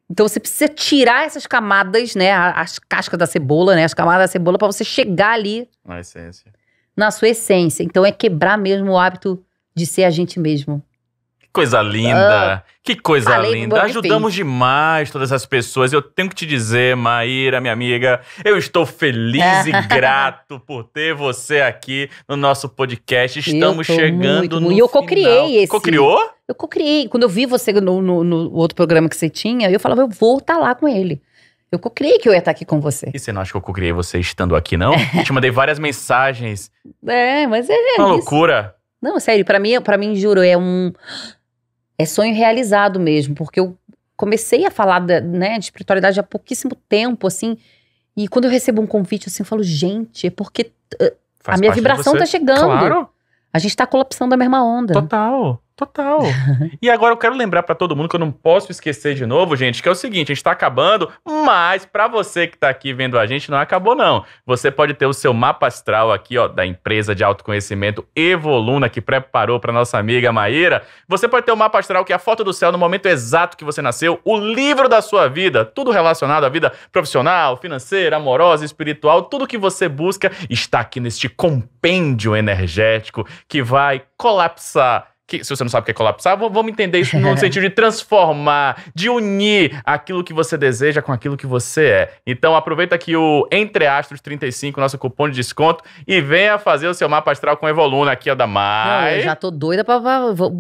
Então você precisa tirar essas camadas, né? As cascas da cebola, né? As camadas da cebola para você chegar ali. Na essência. Na sua essência. Então é quebrar mesmo o hábito de ser a gente mesmo. Que coisa linda! Ah, que coisa linda! Ajudamos demais todas as pessoas. Eu tenho que te dizer, Maíra, minha amiga, eu estou feliz <laughs> e grato por ter você aqui no nosso podcast. Estamos chegando muito, no. E eu cocriei esse. Cocriou? Eu cocriei. Quando eu vi você no, no, no outro programa que você tinha, eu falava, eu vou estar tá lá com ele. Eu cocriei que eu ia estar tá aqui com você. E você não acha que eu cocriei você estando aqui, não? <laughs> Te mandei várias mensagens. É, mas é. é Uma isso. loucura. Não, sério, para mim, para mim, juro, é um. É sonho realizado mesmo, porque eu comecei a falar da, né, de espiritualidade há pouquíssimo tempo, assim. E quando eu recebo um convite, assim, eu falo, gente, é porque uh, a minha vibração tá chegando. Claro. A gente tá colapsando a mesma onda. Total. Total. <laughs> e agora eu quero lembrar para todo mundo que eu não posso esquecer de novo, gente, que é o seguinte, a gente tá acabando, mas para você que tá aqui vendo a gente não acabou não. Você pode ter o seu mapa astral aqui, ó, da empresa de autoconhecimento Evoluna que preparou para nossa amiga Maíra. Você pode ter o mapa astral que é a foto do céu no momento exato que você nasceu, o livro da sua vida, tudo relacionado à vida profissional, financeira, amorosa, espiritual, tudo que você busca está aqui neste compêndio energético que vai colapsar que, se você não sabe o que é colapsar, vamos entender isso no <laughs> sentido de transformar, de unir aquilo que você deseja com aquilo que você é. Então aproveita aqui o Entre Astros 35, nosso cupom de desconto, e venha fazer o seu mapa astral com Evoluna aqui, ó, da Mai. Não, eu já tô doida pra, pra vou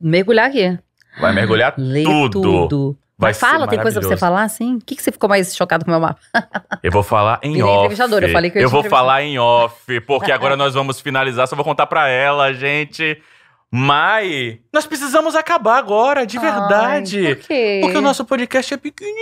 mergulhar aqui. Vai mergulhar tudo. tudo. Vai Mas fala, tem coisa pra você falar, assim? O que, que você ficou mais chocado com o meu mapa? <laughs> eu vou falar em Virei off. Eu, falei que eu, eu vou falar em off, porque agora nós vamos finalizar. Só vou contar pra ela, gente. Mas nós precisamos acabar agora, de verdade. Ai, por quê? Porque o nosso podcast é pequenininho.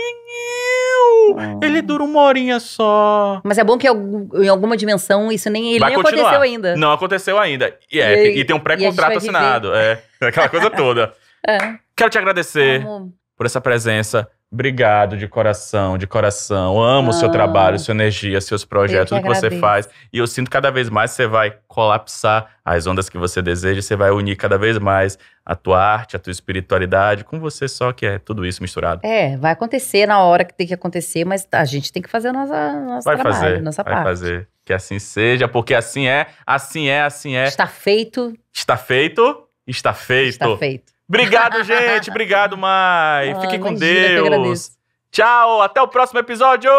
Hum. Ele dura uma horinha só. Mas é bom que em alguma dimensão isso nem, ele nem aconteceu ainda. Não aconteceu ainda. E, é, e, e tem um pré-contrato assinado. É, <laughs> aquela coisa toda. é. Quero te agradecer Amor. por essa presença. Obrigado de coração, de coração. Amo o ah, seu trabalho, sua energia, seus projetos, o que você faz. E eu sinto cada vez mais que você vai colapsar as ondas que você deseja, você vai unir cada vez mais a tua arte, a tua espiritualidade com você só que é tudo isso misturado. É, vai acontecer na hora que tem que acontecer, mas a gente tem que fazer o nosso trabalho, fazer, nossa vai parte. Vai fazer. Que assim seja, porque assim é, assim é, assim é. Está feito. Está feito. Está feito. Está feito. Obrigado, <laughs> gente. Obrigado, Mai. Ah, com Deus. Tchau. Até o próximo episódio.